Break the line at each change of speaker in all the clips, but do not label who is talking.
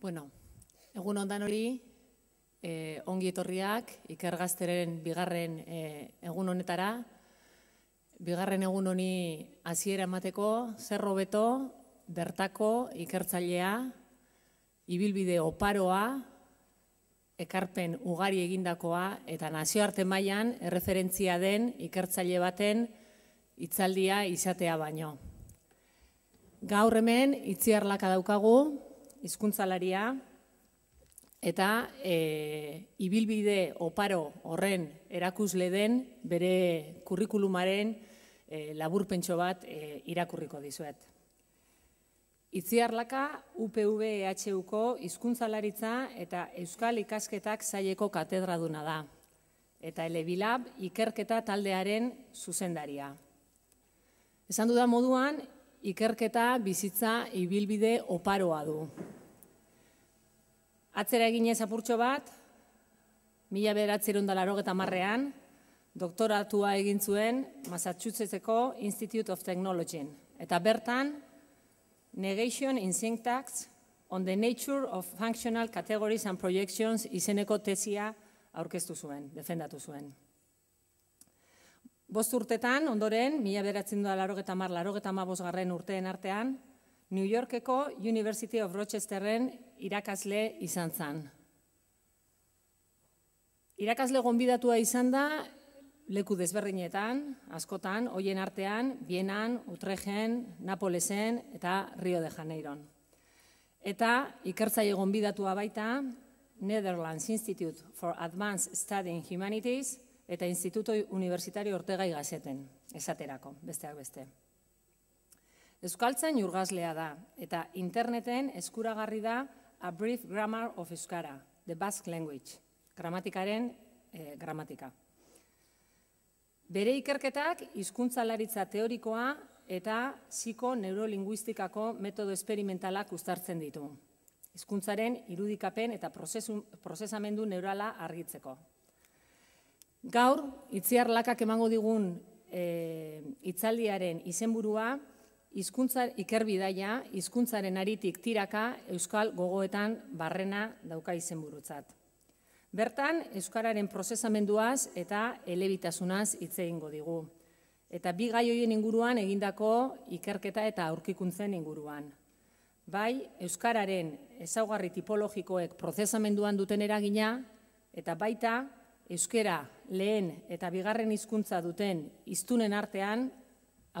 Bueno, egun ondan hori, eh, ongi etorriak, ikergazteren bigarren eh, egun honetara, bigarren egun honi hasiera emateko, zerro beto, bertako, ikertzailea, ibilbide oparoa, ekarpen ugari egindakoa, eta arte mailan erreferentzia den ikertzaile baten itzaldia izatea baino. Gaur hemen, itziarlaka daukagu, hizkuntzalaria eta e, ibilbide oparo horren erakusle den bere kurrikulumaren e, laburpentxo bat e, irakurriko dizuet. Itziarlaka UPV EHUko hizkuntzalaritza eta Euskal Ikasketak saileko katedraduna da eta Elebilab ikerketa taldearen zuzendaria. Esan duda moduan, ikerketa bizitza ibilbide oparoa du. Atzera eginez apurtxo bat, mila beratzerun da laro marrean, doktoratua egin zuen Massachusettseko Institute of Technology. Eta bertan, Negation in Syntax on the Nature of Functional Categories and Projections izeneko tesia aurkeztu zuen, defendatu zuen. Bost urtetan, ondoren, mila beratzen duela larogeta mar, larogeta urteen artean, New Yorkeko University of Rochesterren irakasle izan zan. Irakasle gonbidatua izan da, leku desberrinetan, askotan, hoien artean, Bienan, Utrejen, Napolesen eta Rio de Janeiron. Eta egon gonbidatua baita, Netherlands Institute for Advanced Study in Humanities, eta Instituto Universitario Ortega igazeten, esaterako, besteak beste. Euskaltzain jurgazlea da, eta interneten eskuragarri da A Brief Grammar of Euskara, The Basque Language, gramatikaren eh, gramatika. Bere ikerketak hizkuntzalaritza teorikoa eta psiko neurolinguistikako metodo esperimentalak uztartzen ditu. Hizkuntzaren irudikapen eta prozesu, prozesamendu neurala argitzeko, Gaur, itziar lakak emango digun eh, itzaldiaren izenburua, hizkuntza ikerbidaia, hizkuntzaren aritik tiraka Euskal gogoetan barrena dauka izenburutzat. Bertan, Euskararen prozesamenduaz eta elebitasunaz hitz egingo digu. Eta bi gai hoien inguruan egindako ikerketa eta aurkikuntzen inguruan. Bai, Euskararen ezaugarri tipologikoek prozesamenduan duten eragina, eta baita, euskera lehen eta bigarren hizkuntza duten iztunen artean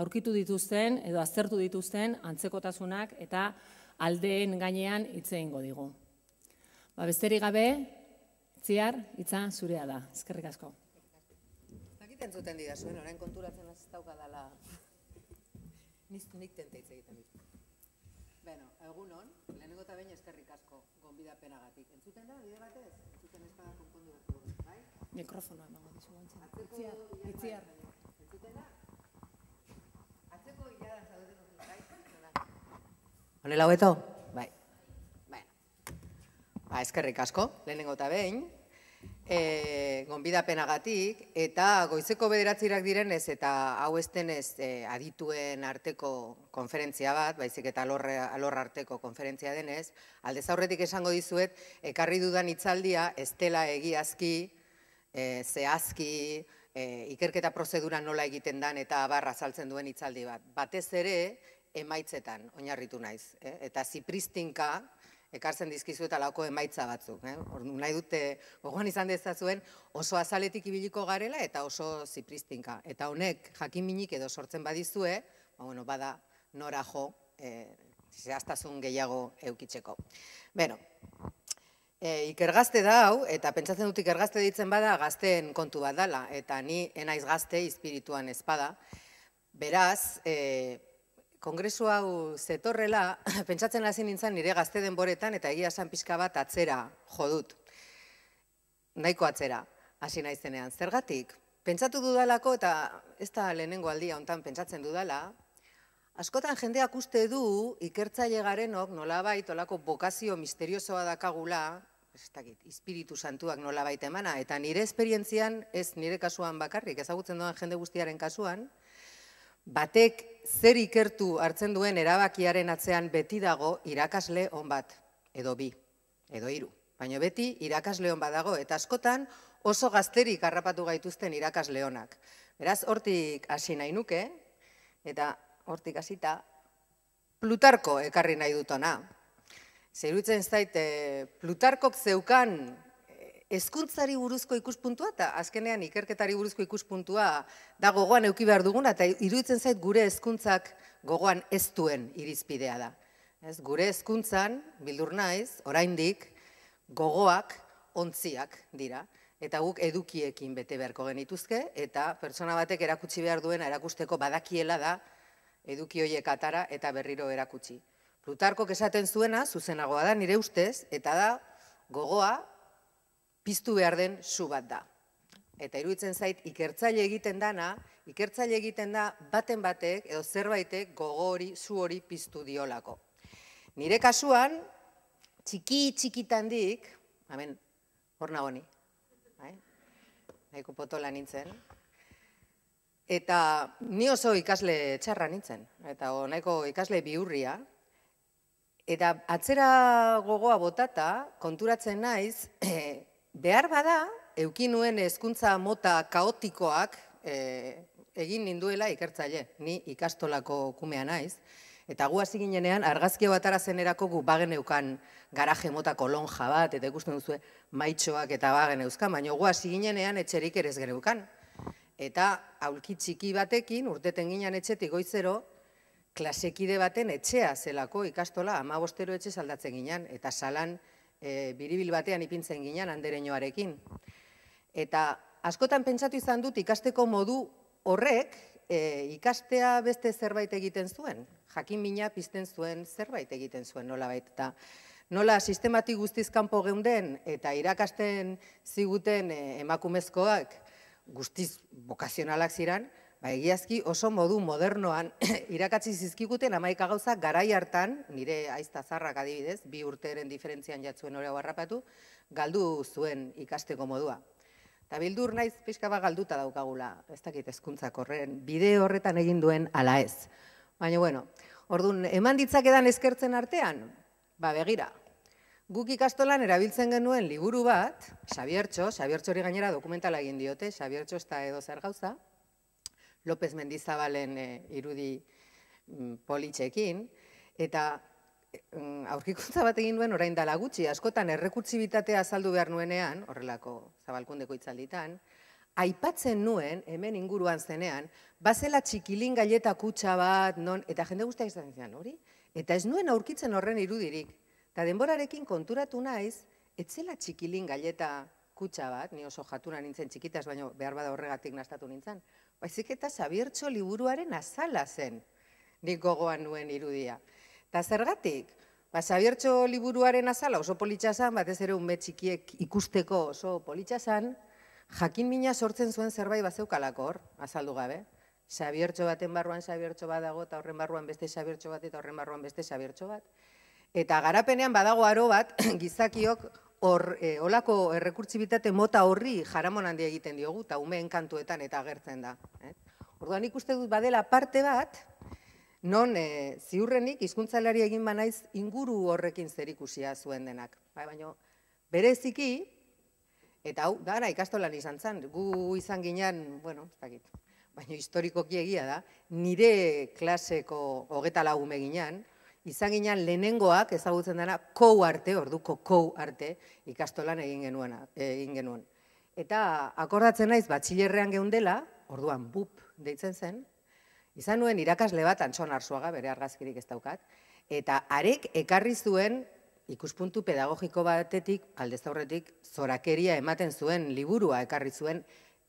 aurkitu dituzten edo aztertu dituzten antzekotasunak eta aldeen gainean hitze eingo digu. Ba, besterik gabe, ziar hitza zurea da. Eskerrik asko.
Zakiten zuten dira zuen orain konturatzen ez dauka dela. Nik nik tente hitze egiten dut. Bueno, algunon, lehenengo ta baino eskerrik asko gonbidapenagatik. Entzuten da bide batez, entzuten ez da
Mikrofona bai, da bai, hori zuen. Itziar.
Itziar. Atzeko hilaran zaudeko zuen. Hone lau eto? Bai. Bai. Ba, ezkerrik asko, lehenengo eta behin. E, Gonbida penagatik, eta goizeko bederatzirak direnez, eta hau estenez e, adituen arteko konferentzia bat, baizik eta alor arteko konferentzia denez, Aldez horretik esango dizuet, ekarri dudan itzaldia, estela egiazki, e, zehazki, e, ikerketa prozedura nola egiten dan eta abarra saltzen duen hitzaldi bat. Batez ere, emaitzetan, oinarritu naiz. E? Eta zipristinka, ekartzen dizkizu eta lako emaitza batzuk. Eh? Ordu nahi dute, gogoan izan dezazuen, oso azaletik ibiliko garela eta oso zipristinka. Eta honek, jakin edo sortzen badizue, ba, bueno, bada nora jo, eh, zehaztasun gehiago eukitzeko. Beno. E, ikergazte da hau, eta pentsatzen dut ikergazte ditzen bada, gazteen kontu bat dala, eta ni enaiz gazte, espirituan ezpada. Beraz, e, kongresu hau zetorrela, pentsatzen hasi nintzen nire gazte denboretan, eta egia esan pixka bat atzera jodut. Naiko atzera, hasi naizenean. Zergatik, pentsatu dudalako, eta ez da lehenengo aldia hontan pentsatzen dudala, askotan jendeak uste du ikertzailegarenok garenok nolabait olako bokazio misteriosoa dakagula ez dakit, espiritu santuak nola baita emana, eta nire esperientzian, ez nire kasuan bakarrik, ezagutzen doan jende guztiaren kasuan, batek zer ikertu hartzen duen erabakiaren atzean beti dago irakasle hon bat, edo bi, edo hiru. Baina beti irakasle hon bat dago, eta askotan oso gazterik harrapatu gaituzten irakasle honak. Beraz, hortik hasi nahi nuke, eta hortik hasita, Plutarko ekarri nahi dutona zerutzen zait, eh, Plutarkok zeukan eskuntzari eh, buruzko ikuspuntua eta azkenean ikerketari buruzko ikuspuntua da gogoan eukibar behar duguna eta iruditzen zait gure hezkuntzak gogoan ez duen irizpidea da. Ez, gure hezkuntzan bildur naiz, oraindik gogoak ontziak dira eta guk edukiekin bete beharko genituzke eta pertsona batek erakutsi behar duena erakusteko badakiela da eduki horiek atara eta berriro erakutsi. Plutarkok esaten zuena, zuzenagoa da nire ustez, eta da gogoa piztu behar den zu bat da. Eta iruditzen zait, ikertzaile egiten dana, ikertzaile egiten da baten batek edo zerbaitek gogo hori, zu hori piztu diolako. Nire kasuan, txiki txikitan dik, amen, hor nagoni, hai? nahiko potola nintzen, eta ni oso ikasle txarra nintzen, eta o, nahiko ikasle biurria, Eta atzera gogoa botata, konturatzen naiz, behar bada, eukin nuen hezkuntza mota kaotikoak e, egin ninduela ikertzaile, ni ikastolako kumea naiz. Eta gu hasi ginenean, argazkia bat arazen erako gu bagen garaje mota kolonja bat, eta ikusten duzu maitxoak eta bagen euskan, baina gu hasi ginenean etxerik ere ez gero Eta aulki txiki batekin, urteten ginen etxetik goizero, klasekide baten etxea zelako ikastola amabostero etxe saldatzen ginen, eta salan e, biribil batean ipintzen ginen anderenioarekin. Eta askotan pentsatu izan dut ikasteko modu horrek e, ikastea beste zerbait egiten zuen, jakin mina pizten zuen zerbait egiten zuen nola baita. Nola sistematik guztiz kanpo geunden eta irakasten ziguten e, emakumezkoak guztiz bokazionalak ziren, Ba, egiazki oso modu modernoan irakatsi zizkikuten amaika gauza garai hartan, nire aizta zarrak adibidez, bi urteren diferentzian jatzuen hori barrapatu, galdu zuen ikasteko modua. Eta bildur naiz pixka bat galduta daukagula, ez dakit ezkuntzak horren, bide horretan egin duen ala ez. Baina, bueno, orduan, eman edan eskertzen artean, ba, begira, Guk ikastolan erabiltzen genuen liburu bat, Xabiertxo, Xabiertxo hori gainera dokumentala egin diote, Xabiertxo ez da edo zer gauza, López Mendizabalen e, irudi mm, politxekin, eta mm, aurkikuntza bat egin duen orain dala gutxi, askotan errekurtzibitatea azaldu behar nuenean, horrelako zabalkundeko itzalditan, aipatzen nuen, hemen inguruan zenean, bazela txikilin gaieta kutsa bat, non, eta jende guztiak izan zian, hori? Eta ez nuen aurkitzen horren irudirik, eta denborarekin konturatu naiz, etzela txikilin gaieta kutsa bat, ni oso jatura nintzen txikitas, baina behar bada horregatik nastatu nintzen, Baizik eta Zabiertxo liburuaren azala zen, nik gogoan nuen irudia. Eta zergatik, ba, Zabiertxo liburuaren azala oso politxasan, batez ere unbe txikiek ikusteko oso politxasan, jakin mina sortzen zuen zerbait bat zeukalako hor, azaldu gabe. Zabiertxo baten barruan Zabiertxo bat dago, eta horren barruan beste Zabiertxo bat, eta horren barruan beste Zabiertxo bat. Eta garapenean badago aro bat gizakiok hor, e, olako errekurtzibitate mota horri jaramon handia egiten diogu, eta umeen kantuetan eta agertzen da. Eh? Orduan ikuste dut badela parte bat, non e, ziurrenik hizkuntzalari egin banaiz inguru horrekin zerikusia zuen denak. Bai, baina bereziki, eta hau, gara ikastolan izan zen, gu izan ginen, bueno, zakit, baina historikoki egia da, nire klaseko hogeta lagume ginen, izan ginen lehenengoak ezagutzen dara kou arte, orduko kou arte, ikastolan egin genuen. Egin genuen. Eta akordatzen naiz batxilerrean geundela, orduan bup deitzen zen, izan nuen irakasle bat antson arzuaga, bere argazkirik ez daukat, eta arek ekarri zuen ikuspuntu pedagogiko batetik, aldez aurretik, zorakeria ematen zuen liburua ekarri zuen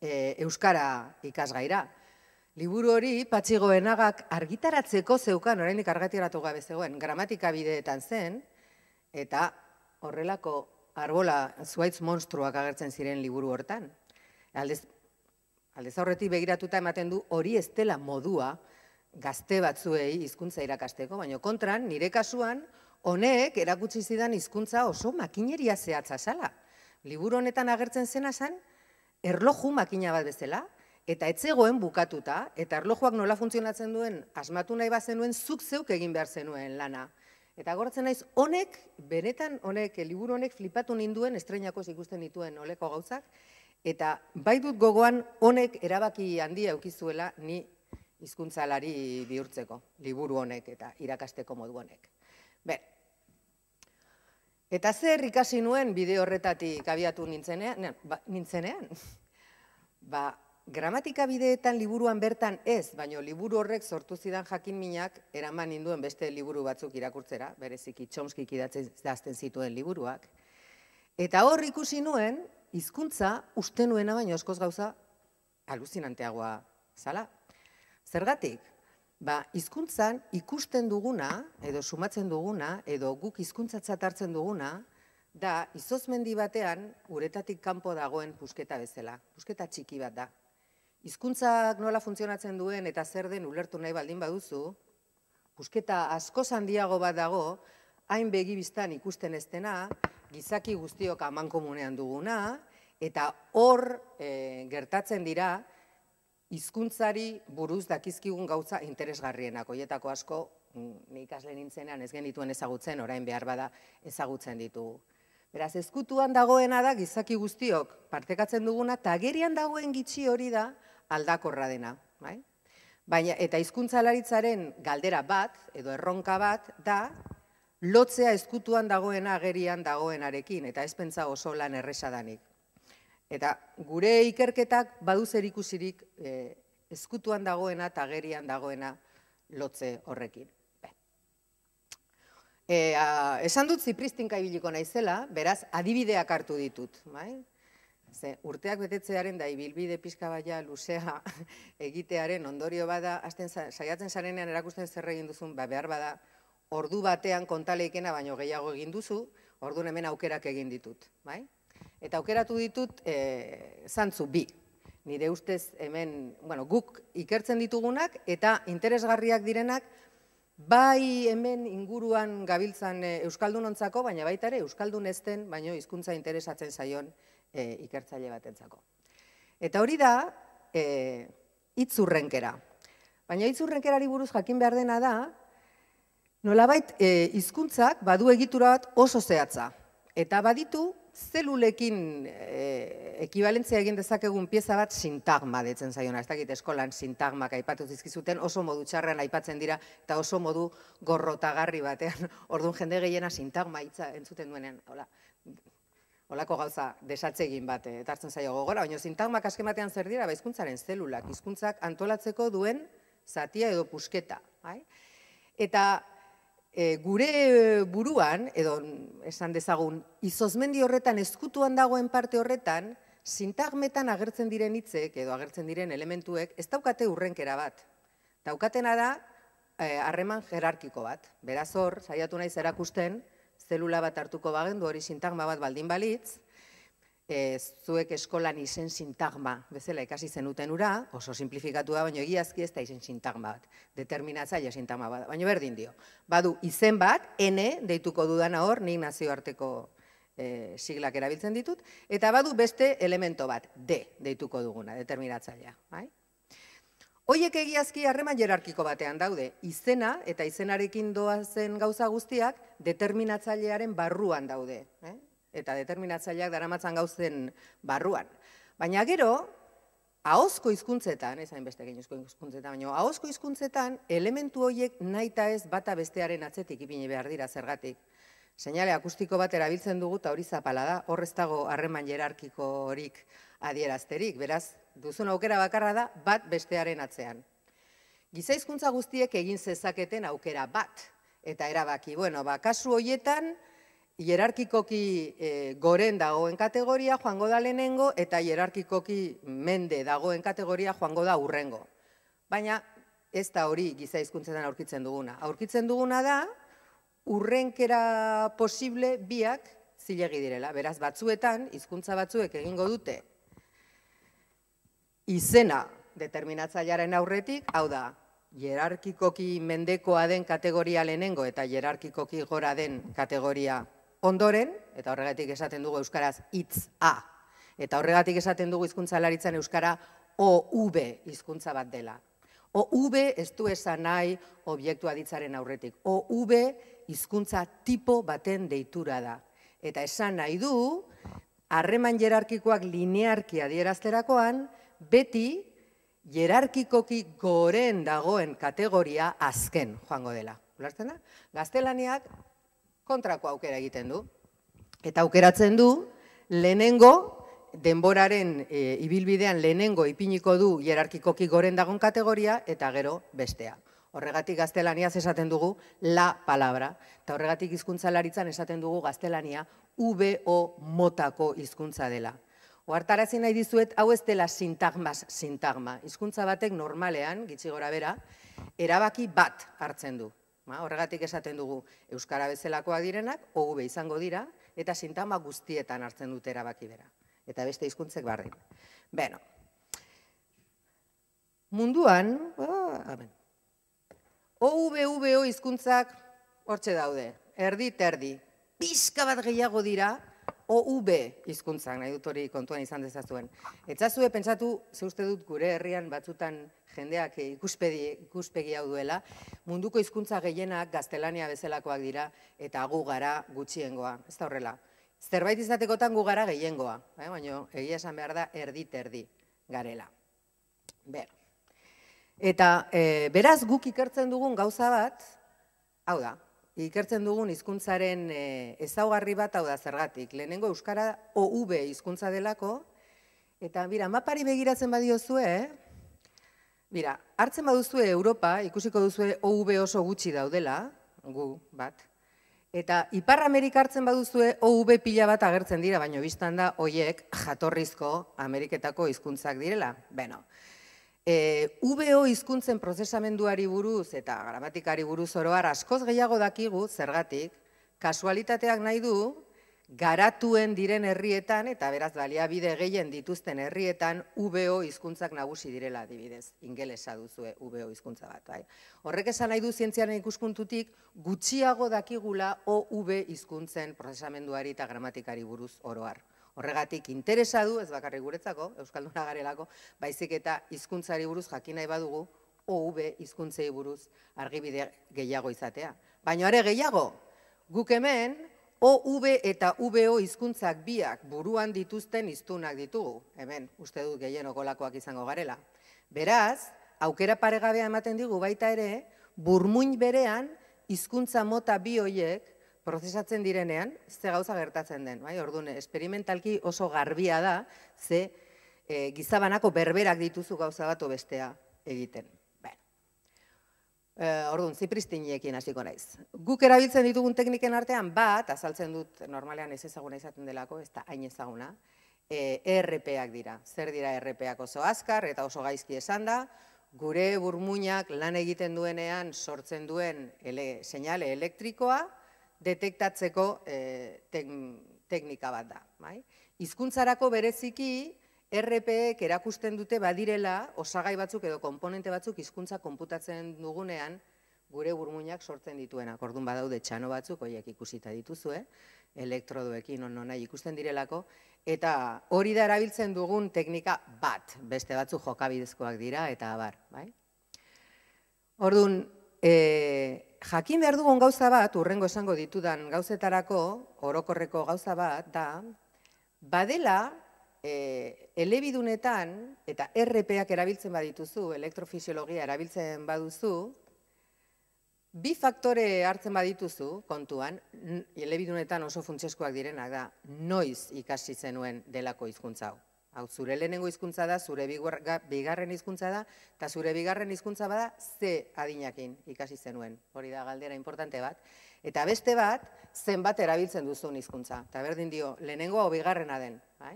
eh, Euskara ikasgaira. Liburu hori patxigo enagak argitaratzeko zeukan oraindik argatiratu gabe zegoen gramatika bideetan zen eta horrelako arbola zuaitz monstruak agertzen ziren liburu hortan. Aldez, aldez aurretik begiratuta ematen du hori ez dela modua gazte batzuei hizkuntza irakasteko, baina kontran nire kasuan honek erakutsi zidan hizkuntza oso makineria zehatza sala. Liburu honetan agertzen zena zen erloju makina bat bezala, eta etzegoen bukatuta, eta erlojuak nola funtzionatzen duen, asmatu nahi bat zenuen, zuk zeuk egin behar zenuen lana. Eta gortzen naiz, honek, benetan, honek, liburu honek flipatu ninduen, estrenakoz ikusten dituen oleko gauzak, eta bai dut gogoan honek erabaki handia eukizuela ni izkuntzalari bihurtzeko, liburu honek eta irakasteko modu honek. Ben, eta zer ikasi nuen bideo horretatik abiatu nintzenean? Ba, ba Gramatika bideetan liburuan bertan ez, baino liburu horrek sortu zidan jakin minak eraman ninduen beste liburu batzuk irakurtzera, berezik itxomski kidatzen zazten zituen liburuak. Eta hor ikusi nuen, hizkuntza uste nuena baino askoz gauza aluzinanteagoa zala. Zergatik, ba, izkuntzan ikusten duguna, edo sumatzen duguna, edo guk hizkuntzatzat hartzen duguna, da izozmendi batean uretatik kanpo dagoen pusketa bezala. Pusketa txiki bat da, Hizkuntzak nola funtzionatzen duen eta zer den ulertu nahi baldin baduzu, busketa asko handiago bat dago, hain begi biztan ikusten estena, gizaki guztiok aman komunean duguna, eta hor e, gertatzen dira, hizkuntzari buruz dakizkigun gautza interesgarrienak, hoietako asko, mm, nik ikasle nintzenean ez genituen ezagutzen, orain behar bada ezagutzen ditu. Beraz, ezkutuan dagoena da, gizaki guztiok partekatzen duguna, tagerian dagoen gitxi hori da, aldakorra dena. Bai? Baina, eta hizkuntzalaritzaren galdera bat, edo erronka bat, da lotzea eskutuan dagoena agerian dagoenarekin, eta ez pentsa oso lan erresadanik. Eta gure ikerketak badu zer ikusirik eskutuan eh, dagoena eta agerian dagoena lotze horrekin. E, esan dut zipristinka ibiliko naizela, beraz, adibideak hartu ditut. Bai? Ze, urteak betetzearen da ibilbide pixka luzea egitearen ondorio bada, hasten saiatzen zarenean erakusten zer egin duzun, ba, behar bada, ordu batean kontaleikena baino gehiago egin duzu, ordu hemen aukerak egin ditut. Bai? Eta aukeratu ditut e, zantzu bi. Nire ustez hemen, bueno, guk ikertzen ditugunak eta interesgarriak direnak, bai hemen inguruan gabiltzan eh, euskaldunontzako baina baita ere Euskaldun ezten, baino hizkuntza interesatzen zaion e, ikertzaile batentzako. Eta hori da, e, itzurrenkera. Baina itzurrenkerari buruz jakin behar dena da, nolabait e, izkuntzak badu egitura bat oso zehatza. Eta baditu, zelulekin e, ekibalentzia egin dezakegun pieza bat sintagma detzen zaiona. Ez dakit eskolan sintagmak aipatu dizkizuten oso modu txarrean aipatzen dira eta oso modu gorrotagarri batean. Orduan jende gehiena sintagma hitza entzuten duenean. Hola, olako gauza desatzegin bat eh, etartzen zaio gogora, baina sintagmak batean zer dira, baizkuntzaren zelulak, hizkuntzak antolatzeko duen zatia edo pusketa. Bai? Eta eh, gure eh, buruan, edo esan dezagun, izozmendi horretan, eskutuan dagoen parte horretan, sintagmetan agertzen diren hitzek edo agertzen diren elementuek ez daukate urrenkera bat. Daukatena da, harreman jerarkiko bat. Beraz hor, saiatu naiz erakusten, zelula bat hartuko bagen du hori sintagma bat baldin balitz, e, zuek eskolan izen sintagma bezala ikasi zenuten ura, oso simplifikatu da, baina egiazki ez izen sintagma bat, determinatzaia sintagma bat, baina berdin dio. Badu izen bat, N deituko dudana hor, nik nazioarteko e, siglak erabiltzen ditut, eta badu beste elemento bat, D deituko duguna, determinatzaia. Bai? Hoiek egiazki harreman jerarkiko batean daude, izena eta izenarekin doa zen gauza guztiak determinatzailearen barruan daude. Eh? Eta determinatzaileak daramatzan gauzen barruan. Baina gero, ahozko hizkuntzetan, ez hain beste gehiago hizkuntzetan, baina ahosko hizkuntzetan elementu hoiek naita ez bata bestearen atzetik ipini behar dira zergatik. Seinale akustiko bat erabiltzen dugu ta hori zapala da. Hor ez dago harreman jerarkiko horik adierazterik. Beraz, duzun aukera bakarra da bat bestearen atzean. Gizaizkuntza guztiek egin zezaketen aukera bat eta erabaki. Bueno, ba kasu hoietan hierarkikoki eh, goren dagoen kategoria joango da lehenengo eta hierarkikoki mende dagoen kategoria joango da hurrengo. Baina ez da hori gizaizkuntzetan aurkitzen duguna. Aurkitzen duguna da urrenkera posible biak zilegi direla. Beraz, batzuetan, hizkuntza batzuek egingo dute, izena determinatza aurretik, hau da, jerarkikoki mendekoa den kategoria lehenengo eta jerarkikoki gora den kategoria ondoren, eta horregatik esaten dugu Euskaraz itz A, eta horregatik esaten dugu hizkuntza laritzen Euskara OV hizkuntza bat dela. OV ez du esan nahi objektua ditzaren aurretik. OV hizkuntza tipo baten deitura da. Eta esan nahi du, harreman jerarkikoak linearkia adierazterakoan, beti jerarkikoki goren dagoen kategoria azken, joango dela. Gulartzen da? Gaztelaniak kontrako aukera egiten du. Eta aukeratzen du, lehenengo, denboraren e, ibilbidean lehenengo ipiniko du jerarkikoki goren dagoen kategoria, eta gero bestea. Horregatik gaztelaniaz esaten dugu la palabra, eta horregatik hizkuntzalaritzan esaten dugu gaztelania VO motako hizkuntza dela. Oartarazi nahi dizuet, hau ez dela sintagmas sintagma. Hizkuntza batek normalean, gitxi gora bera, erabaki bat hartzen du. Ma, horregatik esaten dugu, Euskara bezalakoak direnak, OV izango dira, eta sintagma guztietan hartzen dute erabaki bera. Eta beste hizkuntzek barren. Beno, munduan, oh, OVVO hizkuntzak hortxe daude, erdi terdi, pixka bat gehiago dira, OV hizkuntzak nahi dut hori kontuan izan dezazuen. Etzazue pentsatu, ze uste dut gure herrian batzutan jendeak ikuspegi, ikuspegi hau duela, munduko hizkuntza gehienak gaztelania bezalakoak dira eta gu gara gutxiengoa, ez da horrela. Zerbait izatekotan gu gara gehiengoa, eh? baina egia esan behar da erdi terdi garela. Berro. Eta eh, beraz guk ikertzen dugun gauza bat, hau da, ikertzen dugun hizkuntzaren eh, ezaugarri bat hau da zergatik. Lehenengo Euskara OV hizkuntza delako, eta bira, mapari begiratzen badiozue, eh? bira, hartzen baduzue Europa, ikusiko duzue OV oso gutxi daudela, gu bat, eta Ipar Amerika hartzen baduzue OV pila bat agertzen dira, baina biztan da, hoiek jatorrizko Ameriketako hizkuntzak direla. Beno, E, VO hizkuntzen prozesamenduari buruz eta gramatikari buruz oroar askoz gehiago dakigu zergatik, kasualitateak nahi du, garatuen diren herrietan eta beraz baliabide gehien dituzten herrietan VO hizkuntzak nagusi direla adibidez. Ingelesa duzue VO hizkuntza bat, bai. Horrek esan nahi du zientziaren ikuskuntutik gutxiago dakigula OV hizkuntzen prozesamenduari eta gramatikari buruz oro har. Horregatik interesa du, ez bakarrik guretzako, Euskalduna garelako, baizik eta hizkuntzari buruz jakinai badugu, OV hizkuntzei buruz argibide gehiago izatea. Baina are gehiago, guk hemen, OV eta VO hizkuntzak biak buruan dituzten iztunak ditugu. Hemen, uste dut gehien okolakoak izango garela. Beraz, aukera paregabea ematen digu baita ere, burmuin berean, hizkuntza mota bi hoiek prozesatzen direnean, ze gauza gertatzen den. Bai? Orduan, esperimentalki oso garbia da, ze e, gizabanako berberak dituzu gauza bat bestea egiten. Ben. E, eh, orduan, zipristinekin hasiko naiz. Guk erabiltzen ditugun tekniken artean bat, azaltzen dut normalean ez ezaguna izaten delako, ez da hain ezaguna, eh, RPak dira. Zer dira RPak oso azkar eta oso gaizki esan da, gure burmuinak lan egiten duenean sortzen duen ele, seinale elektrikoa, detektatzeko eh, teknika bat da. Bai? Hizkuntzarako bereziki, RPek erakusten dute badirela osagai batzuk edo komponente batzuk hizkuntza konputatzen dugunean gure burmuinak sortzen dituenak. Orduan badaude txano batzuk hoiek ikusita dituzue, elektroduekin elektrodoekin nahi ikusten direlako eta hori da erabiltzen dugun teknika bat, beste batzu jokabidezkoak dira eta abar, bai? Ordun, eh, jakin behar dugun gauza bat, urrengo esango ditudan gauzetarako, orokorreko gauza bat, da, badela e, elebidunetan, eta RPak erabiltzen badituzu, elektrofisiologia erabiltzen baduzu, bi faktore hartzen badituzu, kontuan, elebidunetan oso funtsezkoak direnak, da, noiz ikasi zenuen delako izkuntza Hau, zure lehenengo hizkuntza da, zure bigarren hizkuntza da, eta zure bigarren hizkuntza bada ze adinakin ikasi zenuen. Hori da galdera importante bat. Eta beste bat, zenbat erabiltzen duzu hizkuntza. Eta berdin dio, lehenengo hau bigarrena den. Bai?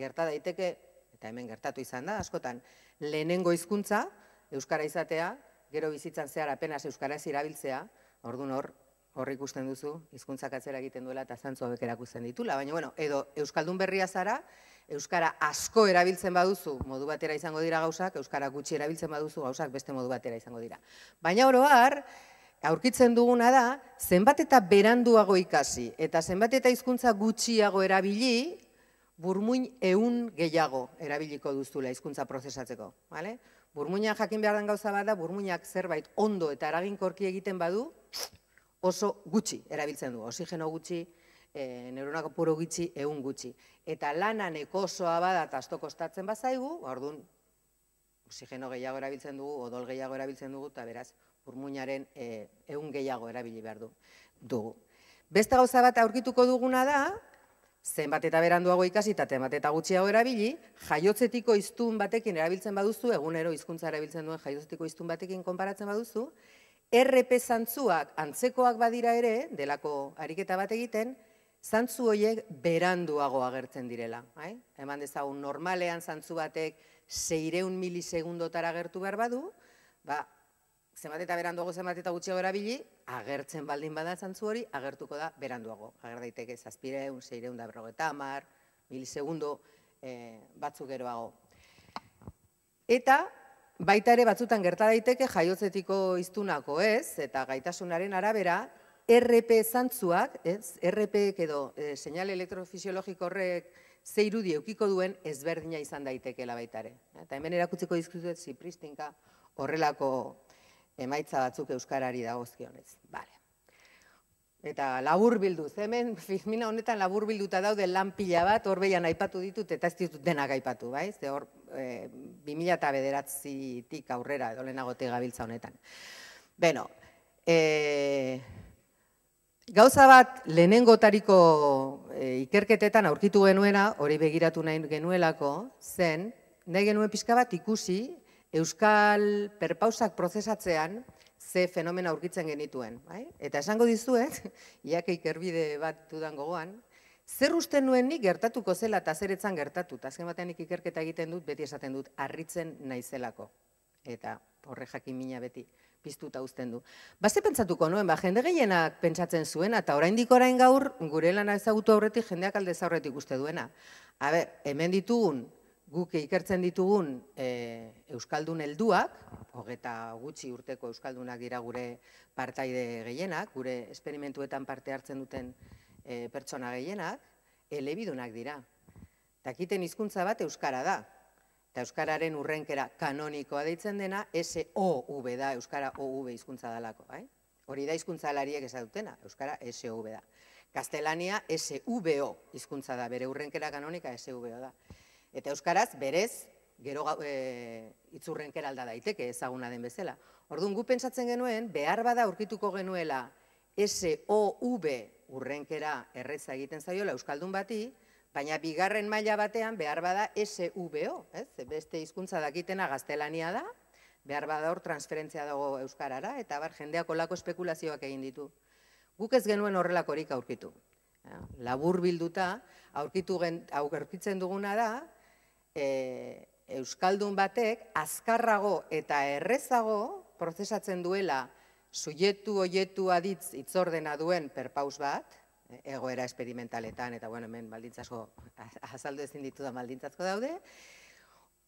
Gerta daiteke, eta hemen gertatu izan da, askotan, lehenengo hizkuntza Euskara izatea, gero bizitzan zehar apenas Euskara ez irabiltzea, ordun hor, hor ikusten duzu, Hizkuntza atzera egiten duela eta zantzua hobek erakusten ditula, baina bueno, edo Euskaldun berria zara, Euskara asko erabiltzen baduzu modu batera izango dira gauzak, Euskara gutxi erabiltzen baduzu gauzak beste modu batera izango dira. Baina oro har aurkitzen duguna da, zenbat eta beranduago ikasi, eta zenbat eta hizkuntza gutxiago erabili, burmuin eun gehiago erabiliko duzula hizkuntza prozesatzeko. Vale? Burmuina jakin behar den gauza bada, burmuinak zerbait ondo eta eraginkorki egiten badu, oso gutxi erabiltzen du, osigeno gutxi e, neuronak puro gitxi, egun gutxi. Eta lanan ekosoa bada eta asto kostatzen bazaigu, orduan, oxigeno gehiago erabiltzen dugu, odol gehiago erabiltzen dugu, eta beraz, burmuinaren e, egun gehiago erabili behar dugu. Beste gauza bat aurkituko duguna da, zenbat eta beranduago ikasi eta temat eta gutxiago erabili, jaiotzetiko iztun batekin erabiltzen baduzu, egunero hizkuntza erabiltzen duen jaiotzetiko iztun batekin konparatzen baduzu, RP zantzuak antzekoak badira ere, delako ariketa bat egiten, zantzu horiek beranduago agertzen direla. Bai? Eman dezagun, normalean zantzu batek zeireun milisegundotara agertu behar badu, ba, zenbat eta beranduago zenbat eta gutxiago erabili, agertzen baldin bada zantzu hori, agertuko da beranduago. Agar daiteke zazpireun, zeireun da berrogeta amar, milisegundo eh, batzuk geroago. Eta, baita ere batzutan gerta daiteke jaiotzetiko iztunako ez, eta gaitasunaren arabera, RP zantzuak, ez, RP edo e, eh, seinal elektrofisiologiko horrek ze irudi eukiko duen ezberdina izan daitekeela ere. Eta hemen erakutziko dizkizuet zipristinka horrelako emaitza batzuk euskarari dagozkionez. Bale. Eta labur bildu. hemen, filmina honetan labur bilduta daude lan pila bat, hor aipatu ditut, eta ez ditut denak aipatu, bai? Ze hor, e, eh, bimila eta bederatzitik aurrera, edo gabiltza honetan. Beno, e, Gauza bat lehenengotariko e, ikerketetan aurkitu genuena, hori begiratu nahi genuelako, zen, nahi genuen pixka bat ikusi Euskal perpausak prozesatzean ze fenomena aurkitzen genituen. Bai? Eta esango dizuet, iake ikerbide bat dudan gogoan, zer uste nuen nik gertatuko zela eta zeretzan gertatu, eta azken batean ikerketa egiten dut, beti esaten dut, harritzen naizelako. Eta horre jakin mina beti piztuta uzten du. Baze pentsatuko nuen, ba, jende gehienak pentsatzen zuena, eta oraindik orain gaur, gure lana ezagutu aurretik, jendeak alde aurretik uste duena. A hemen ditugun, guk ikertzen ditugun e, Euskaldun helduak, hogeta gutxi urteko Euskaldunak dira gure partaide gehienak, gure esperimentuetan parte hartzen duten e, pertsona gehienak, elebidunak dira. Takiten hizkuntza bat Euskara da, euskararen urrenkera kanonikoa deitzen dena, SOV da, euskara OV hizkuntza dalako. Eh? Hori da hizkuntzalariek ez dutena, euskara SOV da. Kastelania SVO hizkuntza da, bere urrenkera kanonika SVO da. Eta euskaraz berez gero e, itzurrenkera alda daiteke ezaguna den bezala. Orduan gu pentsatzen genuen behar bada aurkituko genuela SOV urrenkera erreza egiten zaiola euskaldun bati, Baina bigarren maila batean behar bada SVO, ez? beste hizkuntza dakitena gaztelania da, behar bada hor transferentzia dago Euskarara, eta bar jendeak olako espekulazioak egin ditu. Guk ez genuen horrelakorik aurkitu. Labur bilduta, aurkitu gen, aurkitzen duguna da, e, Euskaldun batek azkarrago eta errezago prozesatzen duela sujetu oietu aditz itzordena duen perpaus bat, egoera esperimentaletan, eta bueno, hemen baldintzasko, azaldu ezin ditu da daude,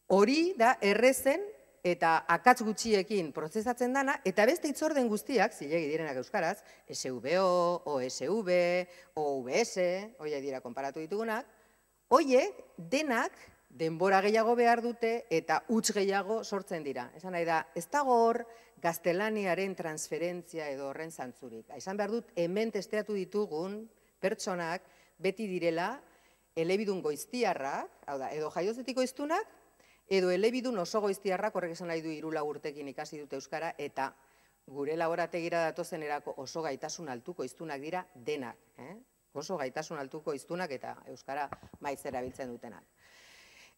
hori da errezen eta akatz gutxiekin prozesatzen dana, eta beste itzorden guztiak, zilegi direnak euskaraz, SUBO, OSV, OVS, oie dira konparatu ditugunak, oie denak denbora gehiago behar dute eta huts gehiago sortzen dira. Esan nahi da, ez dago hor, gaztelaniaren transferentzia edo horren zantzurik. Aizan behar dut, hemen testeatu ditugun pertsonak beti direla elebidun goiztiarrak, hau da, edo jaiozetiko iztunak, edo elebidun oso goiztiarrak horrek esan nahi du irula urtekin ikasi dute Euskara, eta gure laborategira datozen erako oso gaitasun altuko iztunak dira denak. Eh? Oso gaitasun altuko iztunak eta Euskara maizera erabiltzen dutenak.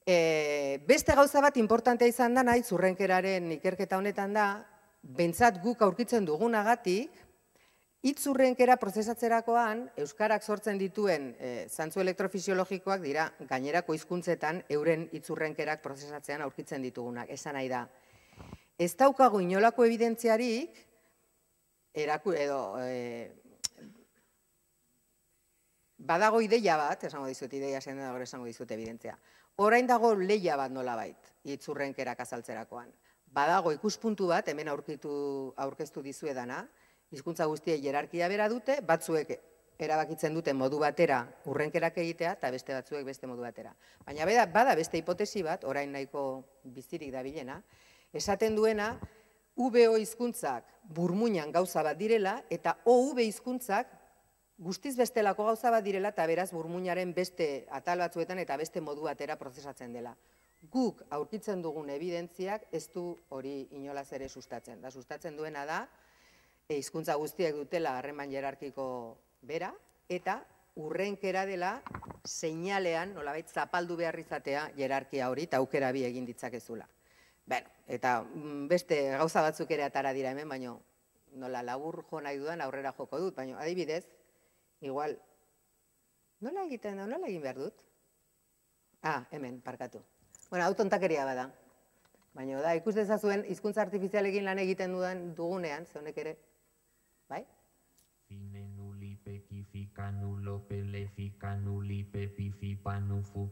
Eh, beste gauza bat importantea izan da nahi, zurrenkeraren ikerketa honetan da, bentsat guk aurkitzen dugunagatik, itzurrenkera prozesatzerakoan, Euskarak sortzen dituen e, zantzu elektrofisiologikoak dira, gainerako hizkuntzetan euren itzurrenkerak prozesatzean aurkitzen ditugunak, esan nahi da. Ez daukago inolako evidentziarik, eraku, edo, eh, badago ideia bat, esango dizut, ideia zen dago esango dizut evidentzia. Orain dago leia bat nola bait, itzurrenkerak azaltzerakoan badago ikuspuntu bat, hemen aurkitu, aurkeztu dizuedana, hizkuntza guztiei jerarkia bera dute, batzuek erabakitzen dute modu batera urrenkerak egitea eta beste batzuek beste modu batera. Baina beda, bada beste hipotesi bat, orain nahiko bizirik dabilena, esaten duena UBO hizkuntzak burmuinan gauza bat direla eta OUB hizkuntzak guztiz bestelako gauza bat direla eta beraz burmuinaren beste atal batzuetan eta beste modu batera prozesatzen dela guk aurkitzen dugun evidentziak ez du hori inolaz ere sustatzen. Da sustatzen duena da, e, hizkuntza guztiak dutela harreman jerarkiko bera, eta urrenkera dela seinalean, nolabait zapaldu behar izatea jerarkia hori, eta aukera bi egin ditzakezula. eta mm, beste gauza batzuk ere atara dira hemen, baina nola labur jo nahi dudan aurrera joko dut, baina adibidez, igual, nola egiten da, nola egin behar dut? Ah, hemen, parkatu. Bueno, hau tontakeria bada. Baina da, ikus dezazuen, hizkuntza artifizialekin lan egiten dudan dugunean, ze honek ere. Bai? Fine nuli peki fikanu
li fi panu fu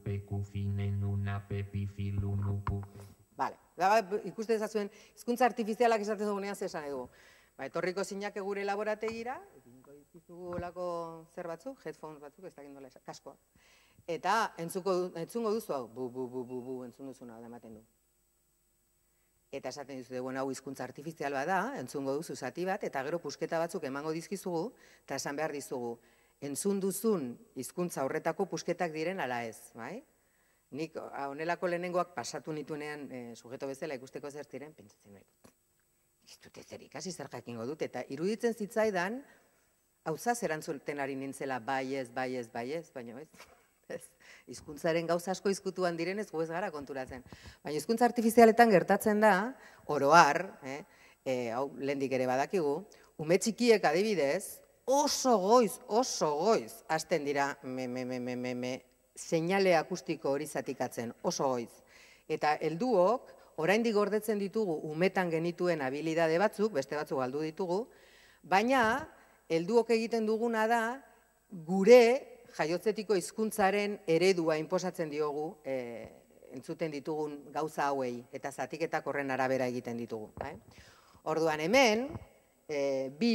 Bale, da, ikus dezazuen, hizkuntza artifizialak izate dugunean ze esan edugu. Ba, etorriko zinak egure laborategira, ikinko ditugu lako zer batzu, headphones batzuk, ez da gindola kaskoa. Eta entzuko entzungo duzu hau, bu bu bu bu bu entzungo duzu nola ematen du. Eta esaten dizu bueno, hau hizkuntza artifiziala da, entzungo duzu zati bat eta gero pusketa batzuk emango dizkizugu eta esan behar dizugu, entzun duzun hizkuntza horretako pusketak diren ala ez, bai? Nik honelako lehenengoak pasatu nituenean e, sujeto bezala ikusteko zer ziren pentsatzen bai. Ez dut ez zer ikasi zer jakingo dut eta iruditzen zitzaidan hau zazerantzulten ari nintzela bai ez, bai ez, bai baina ez ez. Hizkuntzaren gauza asko izkutuan direnez gobez gara konturatzen. Baina hizkuntza artifizialetan gertatzen da oroar, har, eh, eh hau lendik ere badakigu, ume txikiek adibidez, oso goiz, oso goiz hasten dira me me me me me, me akustiko hori zatikatzen, oso goiz. Eta helduok oraindik gordetzen ditugu umetan genituen habilidade batzuk, beste batzuk galdu ditugu, baina helduok egiten duguna da gure jaiotzetiko hizkuntzaren eredua inposatzen diogu e, entzuten ditugun gauza hauei eta zatiketak horren arabera egiten ditugu. Bai? Orduan hemen, eh, bi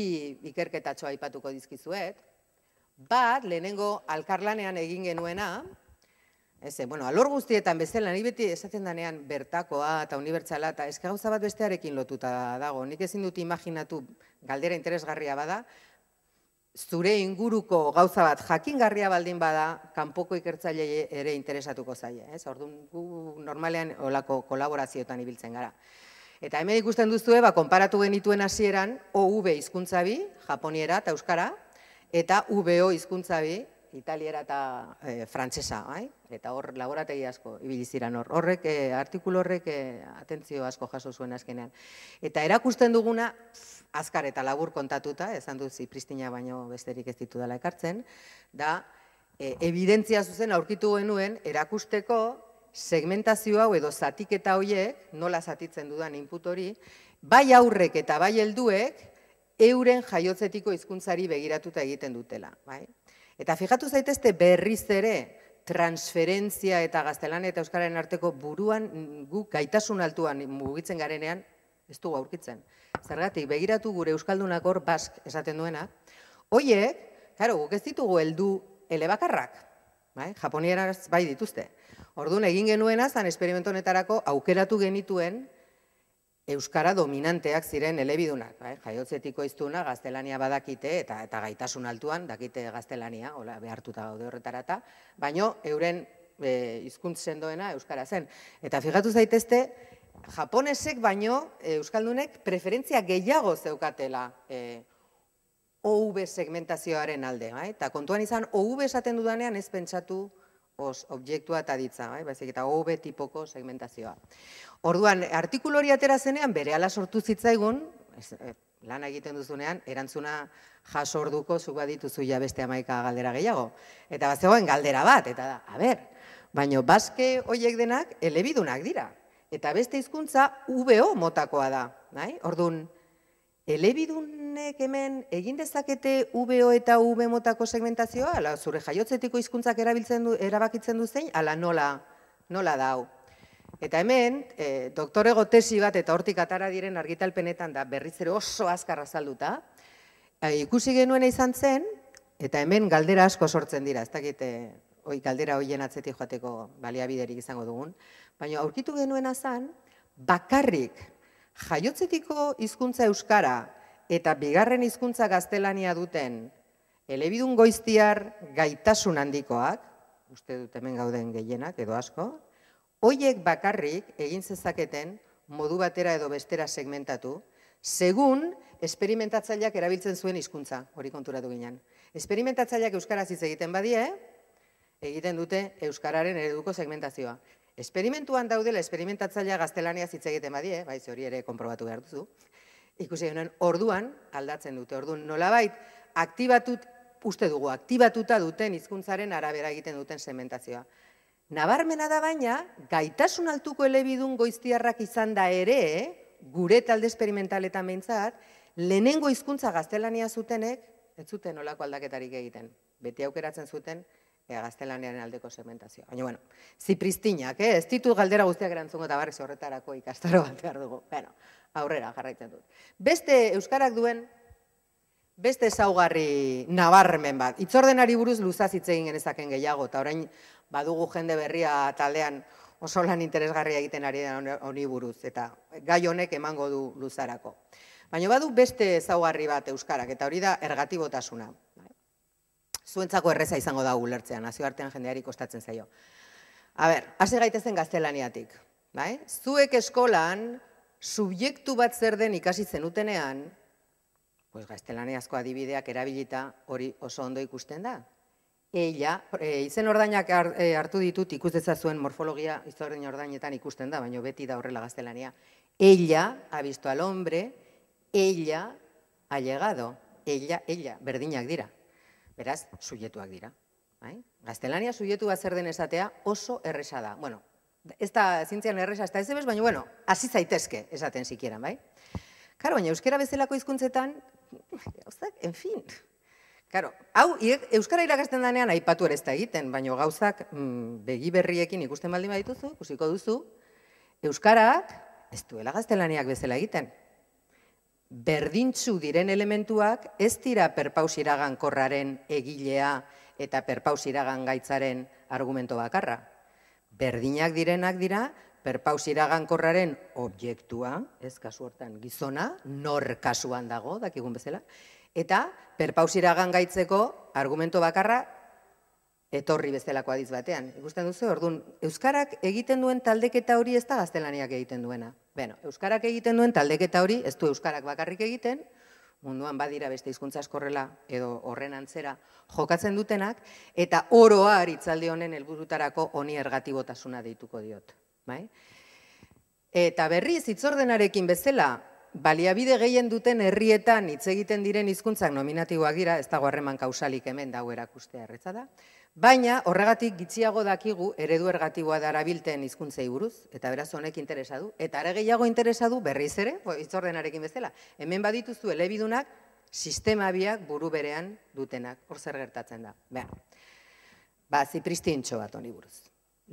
ikerketatxoa aipatuko dizkizuet, bat, lehenengo alkarlanean egin genuena, Eze, eh, bueno, alor guztietan bezala, ni beti esaten danean bertakoa eta unibertsala, eta eskagauza bat bestearekin lotuta dago. Nik ezin dut imaginatu galdera interesgarria bada, zure inguruko gauza bat jakingarria baldin bada, kanpoko ikertzaile ere interesatuko zaie. Ez? Orduan, gu normalean olako kolaborazioetan ibiltzen gara. Eta hemen ikusten duzu ba, konparatu genituen hasieran OV hizkuntza bi, japoniera eta euskara, eta VO hizkuntza bi, italiera eta e, frantsesa, bai? Eta hor laborategi asko ibili ziran hor. Horrek e, artikulu horrek e, atentzio asko jaso zuen azkenean. Eta erakusten duguna azkar eta labur kontatuta, esan duzi, Pristina baino besterik ez ditu dela ekartzen, da evidentzia zuzen aurkitu genuen erakusteko segmentazio hau edo zatiketa hoiek, nola zatitzen dudan input hori, bai aurrek eta bai helduek euren jaiotzetiko hizkuntzari begiratuta egiten dutela. Bai? Eta fijatu zaitezte berriz ere transferentzia eta gaztelan eta euskararen arteko buruan guk gaitasun altuan mugitzen garenean ez dugu aurkitzen. Zergatik, begiratu gure Euskaldunak hor bask esaten duena, hoiek, karo, guk ez ditugu heldu elebakarrak, bai? japonieraz bai dituzte. Orduan, egin genuena, zan esperimentonetarako aukeratu genituen Euskara dominanteak ziren elebidunak, bai? jaiotzetiko iztuna, gaztelania badakite, eta eta gaitasun altuan, dakite gaztelania, hola, behartuta gaude horretarata, baino, euren e, eh, izkuntzen doena Euskara zen. Eta figatu zaitezte, japonesek baino eh, euskaldunek preferentzia gehiago zeukatela e, eh, OV segmentazioaren alde, bai? Ta kontuan izan OV esaten dudanean ez pentsatu os objektua eta ditza, bai? Baizik eta OV tipoko segmentazioa. Orduan, artikulu hori atera zenean bere ala sortu zitzaigun, eh, lan egiten duzunean, erantzuna jasorduko zu badituzu ja beste amaika galdera gehiago. Eta bazegoen galdera bat, eta da, a ber, baino baske hoiek denak elebidunak dira, eta beste hizkuntza VO motakoa da, nahi? Ordun elebidunek hemen egin dezakete VO eta V motako segmentazioa ala zure jaiotzetiko hizkuntzak erabiltzen du erabakitzen du zein ala nola nola da hau. Eta hemen, e, doktorego tesi bat eta hortik atara diren argitalpenetan da berriz ere oso azkar azalduta. E, ikusi genuen izan zen eta hemen galdera asko sortzen dira, ez dakite, oi galdera hoien atzetik joateko baliabiderik izango dugun baina aurkitu genuen azan, bakarrik jaiotzetiko hizkuntza euskara eta bigarren hizkuntza gaztelania duten elebidun goiztiar gaitasun handikoak, uste dut hemen gauden gehienak edo asko, hoiek bakarrik egin zezaketen modu batera edo bestera segmentatu, segun esperimentatzaileak erabiltzen zuen hizkuntza hori konturatu ginen. Esperimentatzaileak euskaraz hitz egiten badie, egiten dute euskararen ereduko segmentazioa. Esperimentuan daudela, esperimentatzailea gaztelania hitz egiten badie, bai, hori ere konprobatu behar duzu, ikusi honen orduan, aldatzen dute, orduan nolabait, aktibatut, uste dugu, aktibatuta duten hizkuntzaren arabera egiten duten sementazioa. Nabarmena da baina, gaitasun altuko elebidun goiztiarrak izan da ere, gure talde esperimentaletan behintzat, lehenengo hizkuntza gaztelania zutenek, ez zuten olako aldaketarik egiten. Beti aukeratzen zuten, ea eh, gaztelanean aldeko segmentazio. Baina, bueno, zipristinak, eh? ez ditut galdera guztiak erantzungo eta barri, horretarako ikastaro bat behar dugu. Bueno, aurrera, jarraitzen dut. Beste Euskarak duen, beste zaugarri nabarmen bat. Itzordenari buruz luzaz ginen egin gehiago, eta orain badugu jende berria taldean oso lan interesgarria egiten ari den honi buruz, eta gai honek emango du luzarako. Baina badu beste zaugarri bat Euskarak, eta hori da ergatibotasuna zuentzako erreza izango da ulertzea, artean jendeari kostatzen zaio. A ber, hasi gaitezen gaztelaniatik. Bai? Zuek eskolan, subjektu bat zer den ikasi zenutenean, pues gaztelaniazko adibideak erabilita hori oso ondo ikusten da. Eila, e, izen ordainak e, hartu ditut ikustetza zuen morfologia izorren ordainetan ikusten da, baina beti da horrela gaztelania. Eila, ha visto al hombre, ella ha llegado. ella, ella, berdinak dira. Beraz, sujetuak dira. Bai? Gaztelania sujetu bat zer den esatea oso erresa da. Bueno, ez da zintzian erresa, ez da ez bez, baina, bueno, hasi zaitezke esaten zikieran, bai? Karo, baina euskera bezalako hizkuntzetan, en fin. Karo, hau, euskara irakasten danean aipatu ere ez da egiten, baina gauzak mm, begi berriekin ikusten baldin badituzu, ikusiko duzu, euskarak ez duela gaztelaniak bezala egiten berdintzu diren elementuak ez dira perpaus korraren egilea eta perpaus gaitzaren argumento bakarra. Berdinak direnak dira perpaus korraren objektua, ez kasu hortan gizona, nor kasuan dago, dakigun bezala, eta perpaus iragan gaitzeko argumento bakarra etorri bezalako adiz batean. Ikusten duzu, orduan, Euskarak egiten duen taldeketa hori ez da gaztelaniak egiten duena. Beno, Euskarak egiten duen taldeketa hori ez du Euskarak bakarrik egiten, munduan badira beste hizkuntza eskorrela edo horren antzera jokatzen dutenak, eta oroa aritzaldi honen helburutarako honi ergatibotasuna deituko diot. Bai? Eta berriz, itzordenarekin bezala, baliabide gehien duten herrietan hitz egiten diren hizkuntzak nominatiboak dira, ez dago harreman kausalik hemen dauerak erakustea erretza da. Baina horregatik gitziago dakigu eredu ergatiboa darabilten hizkuntzei buruz, eta beraz honek interesa du. Eta ere gehiago interesa du berriz ere, itzordenarekin bezala. Hemen badituzu elebidunak sistema biak buru berean dutenak, hor zer gertatzen da. Beha, ba, zipristi bat honi buruz.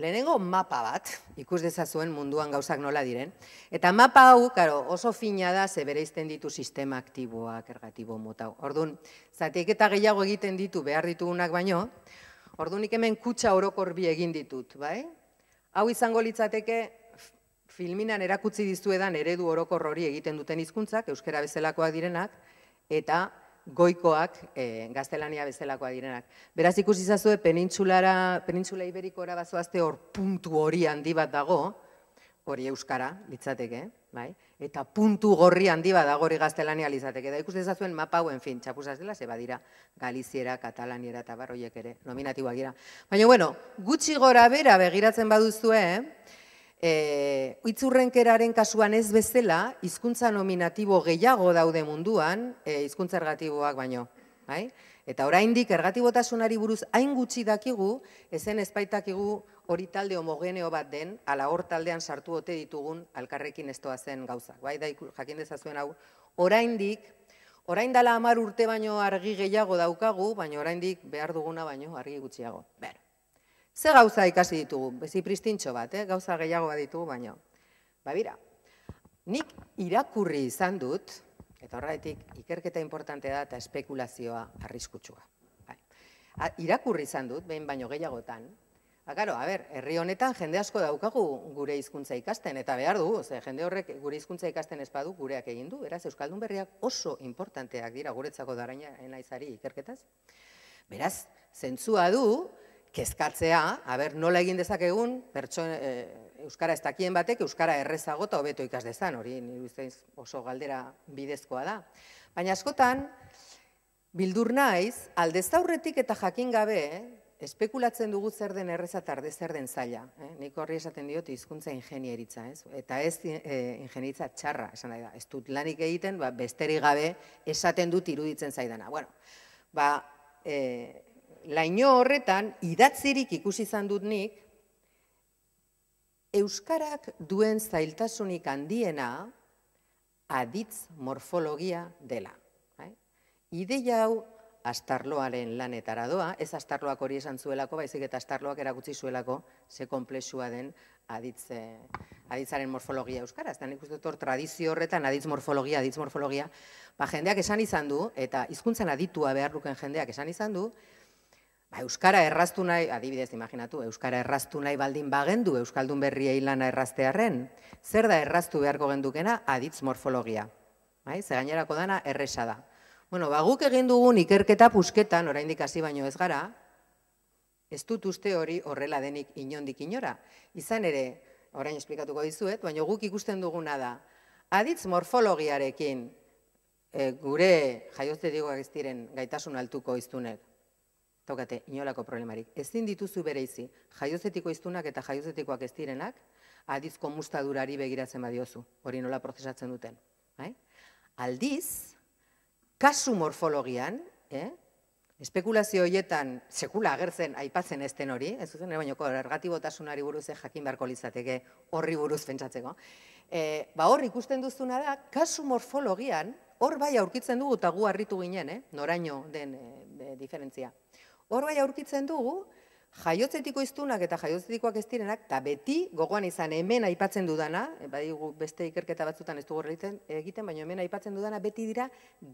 Lehenengo mapa bat, ikus dezazuen munduan gauzak nola diren, eta mapa hau, karo, oso fina da, ze izten ditu sistema aktiboak, ergatibo motau. Orduan, zatik eta gehiago egiten ditu behar ditugunak baino, Ordunik hemen kutsa orokor bi egin ditut, bai? Hau izango litzateke filminan erakutsi dizuetan eredu orokor hori egiten duten hizkuntzak euskera bezalakoak direnak eta goikoak e, gaztelania bezalakoak direnak. Beraz ikusi zazue, penintzulara, penintzula iberikora bazoazte hor puntu hori handi bat dago, hori euskara litzateke, bai? Eta puntu gorri handi badago hori gaztelania litzateke. Da ikus dezazuen mapa hauen fin, txapuzaz dela, ze badira galiziera, katalaniera eta barroiek ere nominatiboak dira. Baina, bueno, gutxi gora bera begiratzen baduzue, eh? eh itzurrenkeraren kasuan ez bezala, hizkuntza nominatibo gehiago daude munduan, e, eh, izkuntza ergatiboak baino. Bai? Eta oraindik ergatibotasunari buruz hain gutxi dakigu, ezen ezpaitakigu, hori talde homogeneo bat den, ala hor taldean sartu ote ditugun alkarrekin estoa zen gauza. Bai, da, jakin dezazuen hau, oraindik, orain dala amar urte baino argi gehiago daukagu, baina oraindik behar duguna baino argi gutxiago. Ber, ze gauza ikasi ditugu, bezi pristintxo bat, eh? gauza gehiago bat ditugu baino. Ba, nik irakurri izan dut, eta horretik ikerketa importante da eta espekulazioa arriskutsua. Bai. irakurri izan dut, behin baino gehiagotan, Ba, a ber, herri honetan jende asko daukagu gure hizkuntza ikasten, eta behar dugu, ze jende horrek gure hizkuntza ikasten ez gureak egin du, beraz, Euskaldun berriak oso importanteak dira guretzako daraina enaizari ikerketaz. Beraz, zentzua du, kezkatzea, a ber, nola egin dezakegun, pertso, eh, Euskara ez dakien batek, Euskara errezago eta hobeto ikas dezan, hori nire oso galdera bidezkoa da. Baina askotan, bildur naiz, aldezta eta jakin gabe, espekulatzen dugu zer den errezatar, de zer den zaila. Eh? Nik horri esaten diot izkuntza ingenieritza, ez? eta ez e, ingenieritza txarra, esan da, ez dut lanik egiten, ba, besterik gabe esaten dut iruditzen zaidana. Bueno, ba, e, laino horretan, idatzirik ikusi izan dut nik, Euskarak duen zailtasunik handiena aditz morfologia dela. Eh? Ide hau, astarloaren lanetara doa, ez astarloak hori esan zuelako, baizik eta astarloak erakutsi zuelako ze komplexua den aditz, aditzaren morfologia euskara. Eta nik uste tor tradizio horretan aditz morfologia, aditz morfologia, ba, jendeak esan izan du, eta izkuntzen aditua behar jendeak esan izan du, ba, euskara erraztu nahi, adibidez, imaginatu, euskara erraztu nahi baldin bagendu, euskaldun berri eilana erraztearen, zer da erraztu beharko gendukena aditz morfologia. Bai, zer gainerako dana, erresa da. Bueno, ba, guk egin dugun ikerketa pusketan, oraindik hasi baino ez gara, ez dut uste hori horrela denik inondik inora. Izan ere, orain esplikatuko dizuet, baina guk ikusten duguna da, aditz morfologiarekin e, gure jaiozte digoak gaitasun altuko iztunek, tokate, inolako problemarik. Ez dituzu bere izi, jaiozetiko iztunak eta jaiozetikoak ez direnak, adizko mustadurari begiratzen badiozu, hori nola prozesatzen duten. Hai? Aldiz, kasu morfologian, eh? espekulazio hoietan sekula agertzen aipatzen esten hori, ez zuzen ere bainoko ergatibotasunari buruz jakin beharko litzateke horri buruz pentsatzeko. Eh, ba hor ikusten duzuna da kasu morfologian hor bai aurkitzen dugu eta gu harritu ginen, eh? noraino den e, diferentzia. Hor bai aurkitzen dugu jaiotzetiko iztunak eta jaiotzetikoak ez direnak, eta beti, gogoan izan, hemen aipatzen dudana, eh, bai beste ikerketa batzutan ez dugu egiten, baina hemen aipatzen dudana, beti dira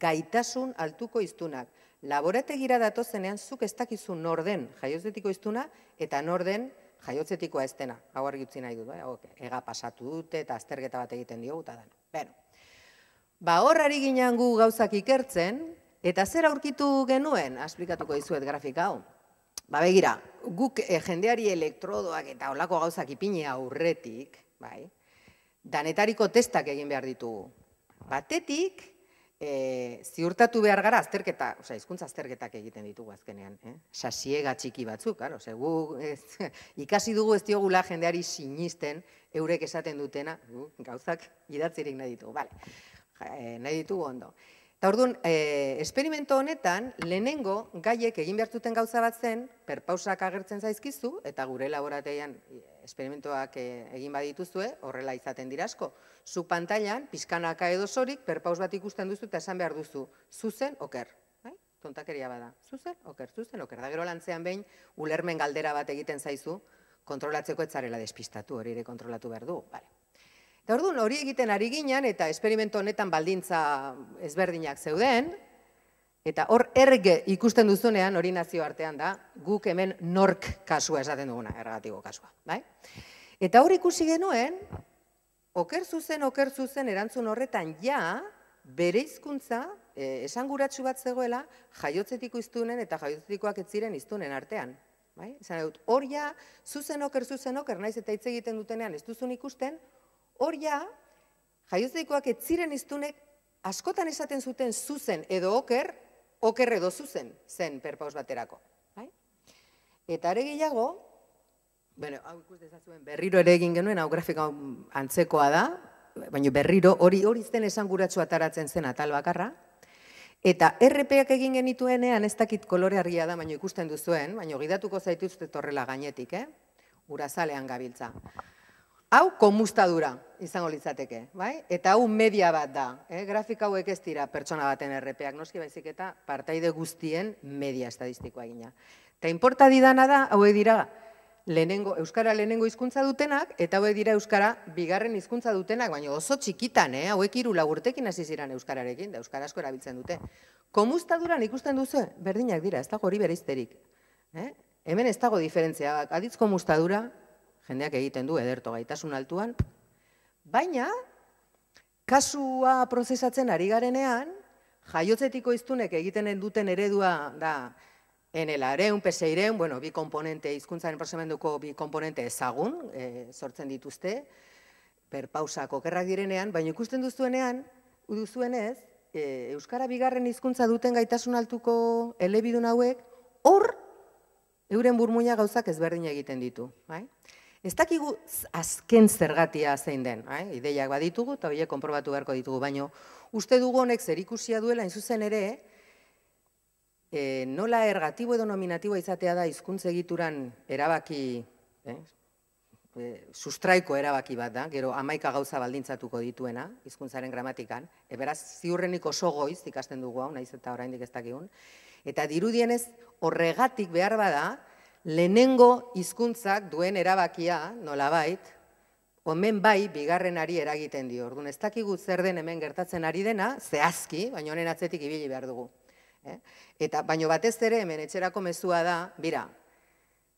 gaitasun altuko iztunak. Laborategira datozenean, zuk ez dakizu norden jaiotzetiko iztuna, eta norden jaiotzetikoa ez dena. Hau argi nahi dut, eh? ega pasatu dute eta azterketa bat egiten diogu eta dena. ba horrari ginen gu gauzak ikertzen, eta zer aurkitu genuen, asplikatuko dizuet grafika hau. Ba begira, guk eh, jendeari elektrodoak eta olako gauzak ipine aurretik, bai, danetariko testak egin behar ditugu. Batetik, e, ziurtatu behar gara azterketa, oza, izkuntza azterketak egiten ditugu azkenean, eh? sasiega txiki batzuk, ze, gu, ikasi dugu ez diogula jendeari sinisten, eurek esaten dutena, gauzak idatzerik nahi ditugu, bale, e, nahi ditugu ondo. Eta orduan, eh, esperimento honetan, lehenengo gaiek egin behartuten gauza bat zen, perpausak agertzen zaizkizu, eta gure laborateian eh, esperimentoak eh, egin badituzue, horrela izaten dirasko. Zu pantailan, pizkanaka edo zorik, perpaus bat ikusten duzu eta esan behar duzu, zuzen oker. Bai? Tontakeria bada, zuzen oker, zuzen oker. Da gero lantzean behin, ulermen galdera bat egiten zaizu, kontrolatzeko etzarela despistatu, hori ere kontrolatu behar du. Eta orduan hori egiten ari ginen eta esperimento honetan baldintza ezberdinak zeuden, eta hor erge ikusten duzunean hori nazio artean da, guk hemen nork kasua esaten duguna, erratiko kasua. Bai? Eta hor ikusi genuen, oker zuzen, oker zuzen, erantzun horretan ja, bere izkuntza, e, esanguratsu bat zegoela, jaiotzetiko iztunen eta jaiotzetikoak ez ziren iztunen artean. Bai? Zan dut, hor ja, zuzen oker, zuzen oker, naiz eta hitz egiten dutenean ez duzun ikusten, Hor ja, jaiotzeikoak etziren iztunek askotan esaten zuten zuzen edo oker, oker edo zuzen zen perpaus baterako. Bai? Eta ere bueno, hau ikus dezazuen berriro ere egin genuen, hau grafika antzekoa da, baina berriro hori hori zen esan guratxua taratzen zen atal bakarra, Eta RPak egin genituenean ez dakit kolore argia da, baina ikusten duzuen, baina gidatuko zaituzte torrela gainetik, eh? Urazalean gabiltza hau komustadura izango litzateke, bai? Eta hau media bat da, eh? grafika hauek ez dira pertsona baten errepeak, noski baizik eta partaide guztien media estadistikoa gina. Ta inporta didana da, hauek dira, lehenengo, Euskara lehenengo hizkuntza dutenak, eta hauek dira Euskara bigarren hizkuntza dutenak, baina oso txikitan, eh? hauek iru lagurtekin hasi ziren Euskararekin, da Euskara asko erabiltzen dute. Komustaduran ikusten duzu, eh? berdinak dira, ez dago hori bereisterik, Eh? Hemen ez dago diferentzia bat, aditzko komustadura, jendeak egiten du ederto gaitasun altuan, baina kasua prozesatzen ari garenean, jaiotzetiko iztunek egiten duten eredua da enelareun, peseireun, bueno, bi komponente, izkuntzaren prosemenduko bi komponente ezagun, e, sortzen dituzte, per pausako kerrak direnean, baina ikusten duzuenean, duzuenez, e, Euskara bigarren hizkuntza duten gaitasun altuko elebidun hauek, hor, euren burmuina gauzak ezberdina egiten ditu. Bai? Ez dakigu azken zergatia zein den, eh? ideiak baditugu eta horiek konprobatu beharko ditugu, baino uste dugu honek zer ikusia duela, inzuzen ere, e, nola ergatibo edo nominatiboa izatea da hizkuntz egituran erabaki, e, sustraiko erabaki bat da, gero amaika gauza baldintzatuko dituena, hizkuntzaren gramatikan, eberaz ziurrenik oso goiz ikasten dugu hau, naiz eta oraindik ez dakigun, eta dirudienez horregatik behar bada, lehenengo hizkuntzak duen erabakia, nola bait, omen bai bigarren ari eragiten dio. Orduan, ez dakigu zer den hemen gertatzen ari dena, zehazki, baina honen atzetik ibili behar dugu. Eh? Eta baino batez ere hemen etxerako mezua da, bira,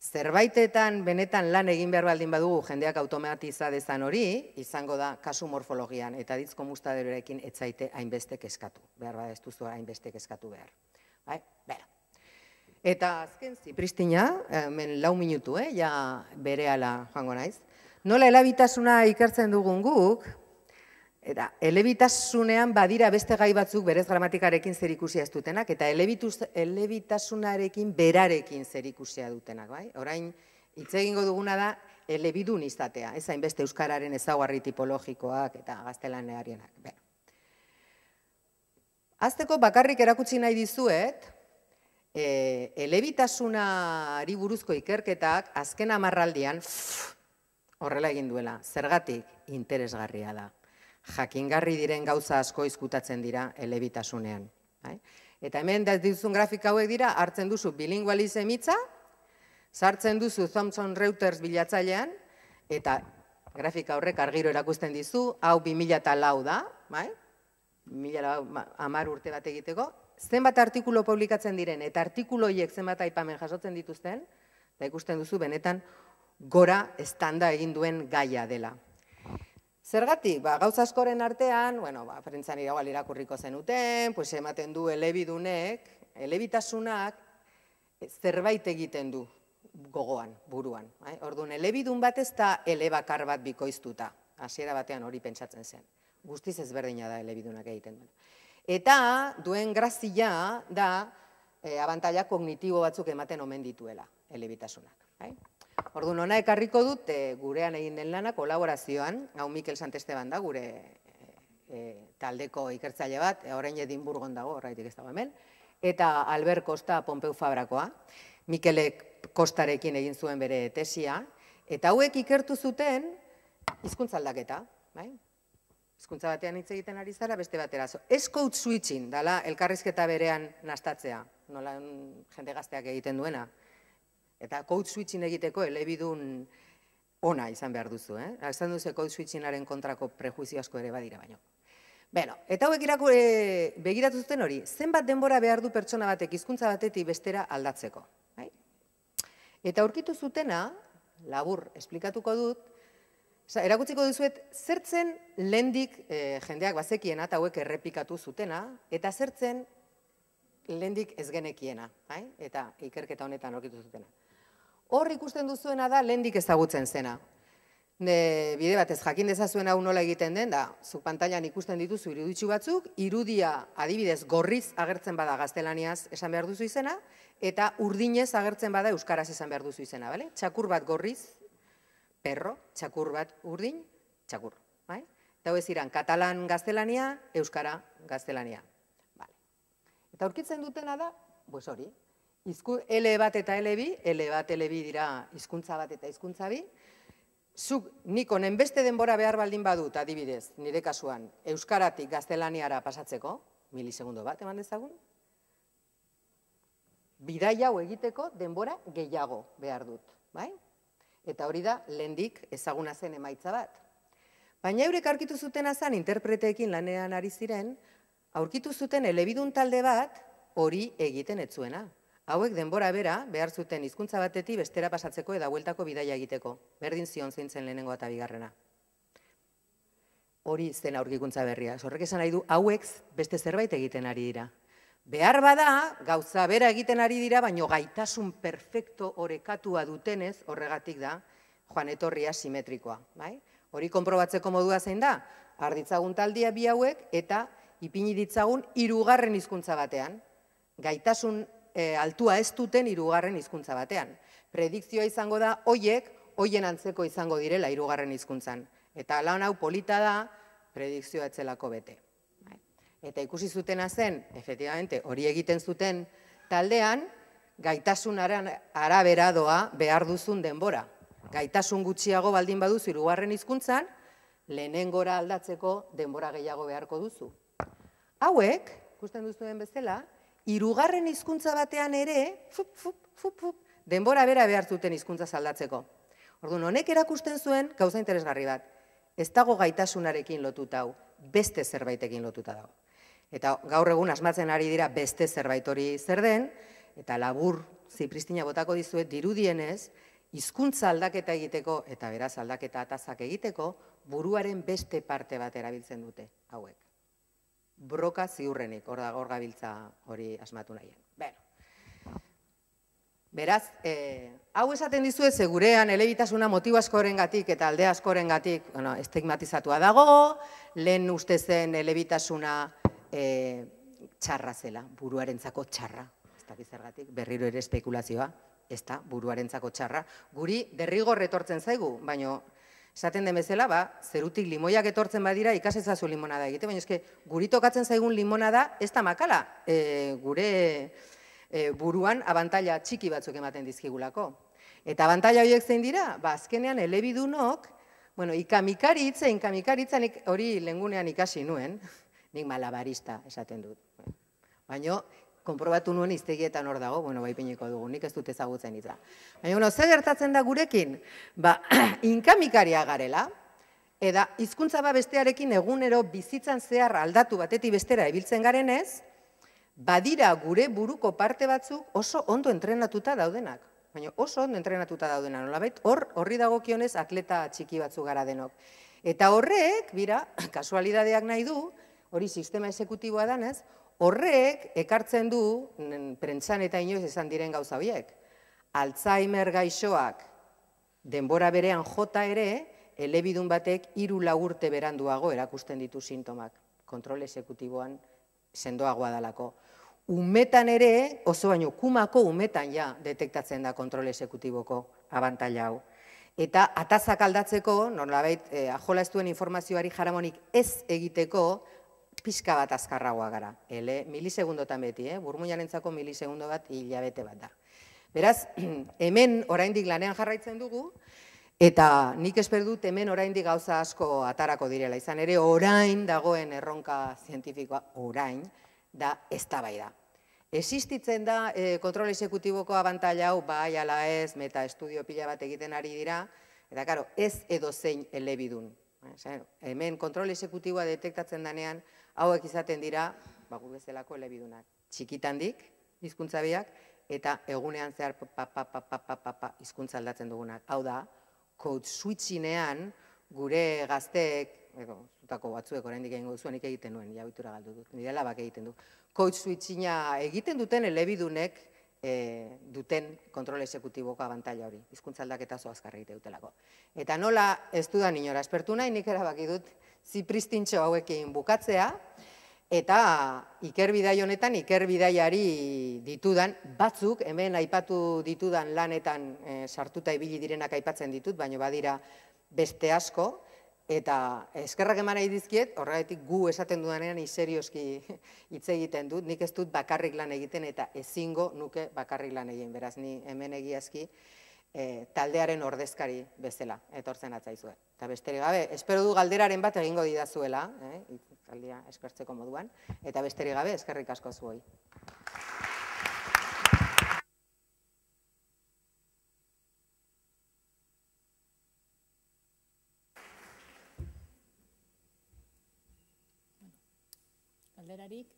zerbaitetan benetan lan egin behar baldin badugu jendeak automatiza dezan hori, izango da kasu morfologian eta ditzko mustaderoekin etzaite hainbeste eskatu. Behar ez duzu hainbestek eskatu behar. Bai? Bera. Eta azken zipristina, hemen lau minutu, eh, ja bere ala naiz. Nola elabitasuna ikertzen dugun guk, eta elebitasunean badira beste gai batzuk berez gramatikarekin zer ikusia ez dutenak, eta elebitasunarekin berarekin zerikusia dutenak, bai? Horain, hitz egingo duguna da, elebidun izatea, ez hainbeste beste Euskararen ezaguarri tipologikoak eta gaztelanearienak. Azteko bakarrik erakutsi nahi dizuet, elebitasuna elebitasunari buruzko ikerketak azken amarraldian horrela egin duela, zergatik interesgarria da. Jakingarri diren gauza asko izkutatzen dira elebitasunean. Bai? Eta hemen da dituzun grafika hauek dira, hartzen duzu bilingualiz emitza sartzen duzu Thomson Reuters bilatzailean, eta grafika horrek argiro erakusten dizu, hau 2000 lau da, bai? 2000 lau, urte bat egiteko, zenbat artikulu publikatzen diren eta artikulu horiek zenbat aipamen jasotzen dituzten, da ikusten duzu benetan gora estanda egin duen gaia dela. Zergatik, ba, gauza askoren artean, bueno, ba, prentzan iragual irakurriko zenuten, pues ematen du elebidunek, elebitasunak eh, zerbait egiten du gogoan, buruan. Bai? Orduan, elebidun bat ez da elebakar bat bikoiztuta, hasiera batean hori pentsatzen zen. Guztiz ezberdina da elebidunak egiten duen. Eta duen grazia da e, abantaila kognitibo batzuk ematen omen dituela, elebitasunak. Hai? Ordu nona ekarriko dut e, gurean egin den lana kolaborazioan, hau Mikel Santesteban da gure e, taldeko ikertzaile bat, e, orain Edinburgon dago, horretik ez dago hemen, eta Albert Costa Pompeu Fabrakoa, Mikelek Kostarekin egin zuen bere tesia, eta hauek ikertu zuten hizkuntza aldaketa, bai? hizkuntza batean hitz egiten ari zara, beste batera. ez code dala, elkarrizketa berean nastatzea, nola mm, jende gazteak egiten duena. Eta code switching egiteko elebidun ona izan behar duzu, eh? Azan ba, duzu switchingaren kontrako prejuizio asko ere badira baino. Beno, eta hauek irako eh, begiratu zuten hori, zenbat denbora behar du pertsona batek hizkuntza batetik bestera aldatzeko. Bai? Eta aurkitu zutena, labur, esplikatuko dut, Osa, erakutsiko duzuet, zertzen lendik eh, jendeak bazekien eta hauek errepikatu zutena, eta zertzen lendik ez genekiena, bai? eta ikerketa honetan aurkitu zutena. Hor ikusten duzuena da lendik ezagutzen zena. Ne, bide batez, jakin dezazuen hau nola egiten den, da, zu pantailan ikusten dituzu iruditxu batzuk, irudia adibidez gorriz agertzen bada gaztelaniaz esan behar duzu izena, eta urdinez agertzen bada euskaraz esan behar duzu izena, bale? Txakur bat gorriz perro, txakur bat urdin, txakur. Bai? Eta hoez iran, katalan gaztelania, euskara gaztelania. bai. Eta aurkitzen dutena da, pues hori, izku, L bat eta L bi, L bat, L bi dira hizkuntza bat eta hizkuntza bi, Zuk niko beste denbora behar baldin badut, adibidez, nire kasuan, euskaratik gaztelaniara pasatzeko, milisegundo bat eman dezagun, bidai hau egiteko denbora gehiago behar dut. Bai? Eta hori da, lendik ezaguna zen emaitza bat. Baina eurek aurkitu zuten azan interpreteekin lanean ari ziren, aurkitu zuten elebidun talde bat hori egiten etzuena. Hauek denbora bera behar zuten hizkuntza batetik bestera pasatzeko eda hueltako bidaia egiteko, berdin zion zintzen lehenengo eta bigarrena. Hori zen aurkikuntza berria. Zorrek esan nahi du, hauek beste zerbait egiten ari dira. Behar bada, gauza bera egiten ari dira, baino gaitasun perfecto orekatua dutenez, horregatik da, joan simetrikoa. Bai? Hori konprobatzeko modua zein da, arditzagun taldia bi hauek eta ipini ditzagun hirugarren hizkuntza batean. Gaitasun eh, altua ez duten hirugarren hizkuntza batean. Predikzioa izango da, hoiek, hoien antzeko izango direla hirugarren hizkuntzan. Eta lan hau polita da, predikzioa etzelako bete eta ikusi zutena zen, efetibamente, hori egiten zuten taldean, gaitasunaren arabera doa behar duzun denbora. Gaitasun gutxiago baldin baduzu irugarren hizkuntzan, lehenengora aldatzeko denbora gehiago beharko duzu. Hauek, ikusten duzuen bezala, irugarren hizkuntza batean ere, fup, fup, fup, fup, denbora bera behar zuten hizkuntza saldatzeko. Orduan, honek erakusten zuen, gauza interesgarri bat, ez dago gaitasunarekin lotuta beste zerbaitekin lotuta dago. Eta gaur egun asmatzen ari dira beste zerbait hori zer den, eta labur zipristina botako dizuet dirudienez, hizkuntza aldaketa egiteko eta beraz aldaketa atazak egiteko, buruaren beste parte bat erabiltzen dute hauek. Broka ziurrenik, hor da hor gabiltza hori asmatu nahien. Beraz, e, hau esaten dizue ze gurean elebitasuna motibo askorengatik eta alde askorengatik, bueno, estigmatizatua dago, lehen uste zen elebitasuna e, txarra zela, buruarentzako txarra. Ez dakiz zergatik, berriro ere espekulazioa, ez da, buruarentzako txarra. Guri derrigor retortzen zaigu, baina esaten den bezala, ba, zerutik limoiak etortzen badira ikasezazu limonada egite, baina eske guri tokatzen zaigun limonada ez da makala. E, gure e, buruan abantaila txiki batzuk ematen dizkigulako. Eta abantaila horiek zein dira? Ba, azkenean elebidunok, bueno, ikamikaritza, ikamikaritza, hori lengunean ikasi nuen, nik malabarista esaten dut. Baina, konprobatu nuen iztegietan hor dago, bueno, bai dugu, nik ez dut ezagutzen itza. Baina, bueno, zer gertatzen da gurekin? Ba, inkamikaria garela, eta hizkuntza ba bestearekin, egunero bizitzan zehar aldatu batetik bestera ebiltzen garen ez, badira gure buruko parte batzuk oso ondo entrenatuta daudenak. Baina oso ondo entrenatuta daudenak, nolabait, hor, horri dagokionez atleta txiki batzu gara denok. Eta horrek, bira, kasualidadeak nahi du, hori sistema esekutiboa danez, horrek ekartzen du, prentzan eta inoiz esan diren gauza biek, Alzheimer gaixoak denbora berean jota ere, elebidun batek iru lagurte beranduago erakusten ditu sintomak kontrol esekutiboan sendoagoa dalako. Umetan ere, oso baino, kumako umetan ja detektatzen da kontrol esekutiboko abantaila hau. Eta atazak aldatzeko, norlabait, eh, ajola ez duen informazioari jaramonik ez egiteko, pixka bat azkarragoa gara. Ele, milisegundotan beti, eh? burmuinaren milisegundo bat hilabete bat da. Beraz, hemen oraindik lanean jarraitzen dugu, eta nik esperdu dut hemen oraindik gauza asko atarako direla. Izan ere, orain dagoen erronka zientifikoa, orain, da ez da bai da. Existitzen da eh, kontrol esekutibokoa bantaila hau, bai, ala ez, meta estudio pila bat egiten ari dira, eta karo, ez edo zein elebidun. Hemen kontrol esekutiboa detektatzen danean, hauek izaten dira, ba gure bezalako elebidunak. Txikitandik hizkuntza biak eta egunean zehar pa pa pa pa pa pa hizkuntza aldatzen dugunak. Hau da, code switchinean gure gazteek, ego, zutako batzuek oraindik eingo zuenik egiten nuen, ja galdu dut. Nire labak egiten du. Code switchina egiten duten elebidunek e, duten kontrol ezekutiboko abantaila hori. Hizkuntza aldaketa azkar egite dutelako. Eta nola ez dudan inora espertu nahi, nik erabaki dut zipristintxo hauekin bukatzea, eta ikerbidai honetan, ikerbidaiari ditudan, batzuk, hemen aipatu ditudan lanetan eh, sartuta ibili direnak aipatzen ditut, baina badira beste asko, eta eskerrak eman nahi dizkiet, horregatik gu esaten dudanean iserioski hitz egiten dut, nik ez dut bakarrik lan egiten eta ezingo nuke bakarrik lan egin, beraz, ni hemen egiazki, e, taldearen ordezkari bezala, etortzen atzaizue. Eta besterik gabe, espero du galderaren bat egingo didazuela, eh, eskertzeko moduan, eta besterik gabe, eskerrik asko zuoi. Galderarik,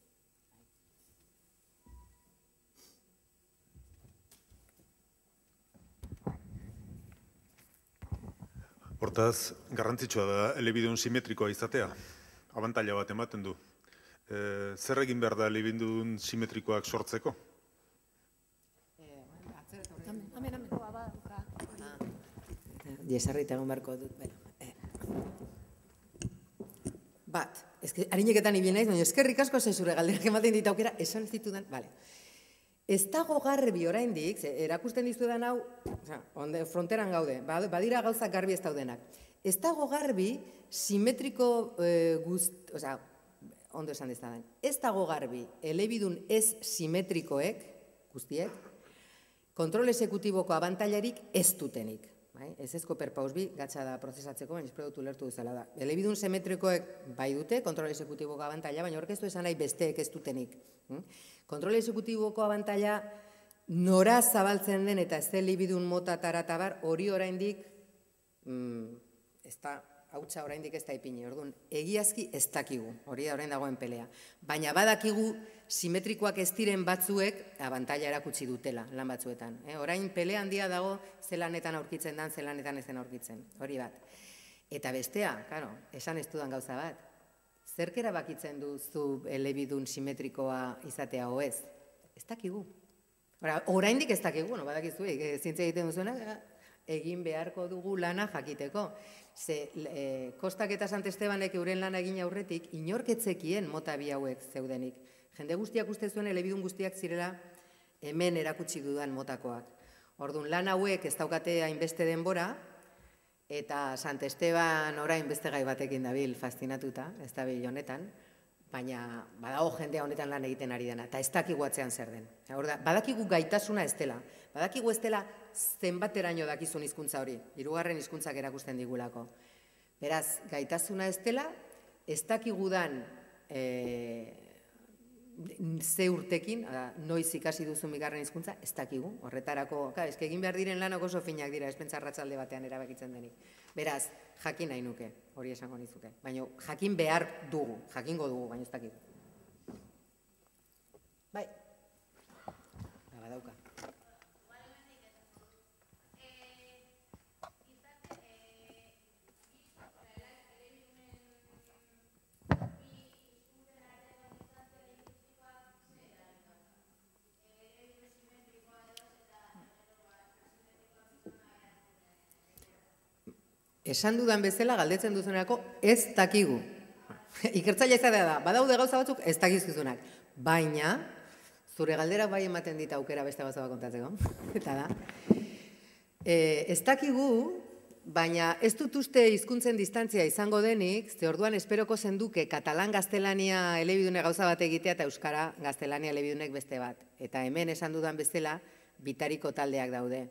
Hortaz, garrantzitsua da elebidun simetrikoa izatea. Abantaila bat ematen du. E, zer egin behar da elebidun simetrikoak sortzeko? Jezarrita egon barko dut. Eh. Bat, ezke, harineketan ibi naiz, baina eskerrik asko zezure galderak ematen ditaukera, esan zitu den, vale. Bale. Ez dago garbi oraindik, erakusten dizu hau, fronteran gaude, ba, badira gauza garbi ez daudenak. Ez dago garbi simetriko eh, guzt, oza, ondo esan dezaten, ez dago garbi elebidun ez simetrikoek, guztiek, kontrol esekutiboko abantailarik ez dutenik. Bai? Ez ezko perpaus bi, gatsa da prozesatzeko, baina espero dut ulertu duzela da. Elebidun semetrikoek bai dute, kontrol eksekutiboko abantaila, baina horrek ez du esan nahi besteek ez dutenik. Hmm? Kontrol eksekutiboko abantaila nora zabaltzen den eta ez elebidun mota taratabar, hori oraindik hmm, ez da hautsa oraindik ez da ipini. Orduan, egiazki ez dakigu, hori da orain dagoen pelea. Baina badakigu simetrikoak ez diren batzuek abantaila erakutsi dutela lan batzuetan. Eh? orain pelea handia dago zelanetan aurkitzen dan, zelanetan ezen aurkitzen. Hori bat. Eta bestea, karo, esan ez gauza bat. Zerkera bakitzen duzu elebidun simetrikoa izatea hoez? Ez dakigu. Ora, oraindik ez dakigu, bueno, badakizu, eh, egiten duzuena, egin beharko dugu lana jakiteko. Ze, e, Kostak eta Sant Estebanek euren lana egin aurretik, inorketzekien mota bi hauek zeudenik. Jende guztiak uste zuen, elebidun guztiak zirela hemen erakutsi dudan motakoak. Orduan, lana hauek ez daukate hainbeste denbora, eta Sant Esteban orain beste gai batekin dabil, fastinatuta, ez da honetan baina badago jendea honetan lan egiten ari dena eta ez dakigu atzean zer den. da, badakigu gaitasuna ez dela. Badakigu ez dela zenbateraino dakizun hizkuntza hori. Hirugarren izkuntza gerakusten digulako. Beraz, gaitasuna ez dela ez dakigudan eh, ze urtekin, noiz ikasi duzu migarren hizkuntza ez dakigu, horretarako, ka, egin behar diren lanak oso finak dira, ez ratzalde batean erabakitzen denik. Beraz, jakin nahi nuke, hori esango nizuke. Baina jakin behar dugu, jakingo dugu, baina ez dakigu. Bai. Nara dauka. esan dudan bezala galdetzen duzunerako ez dakigu. Ikertzaia izatea da, badaude gauza batzuk ez dakizkizunak. Baina, zure galdera bai ematen dita aukera beste gauza bat kontatzeko. Eta da. E, ez dakigu, baina ez dut uste izkuntzen distantzia izango denik, ze orduan esperoko zenduke katalan gaztelania elebidune gauza bat egitea eta euskara gaztelania elebidunek beste bat. Eta hemen esan dudan bezala, bitariko taldeak daude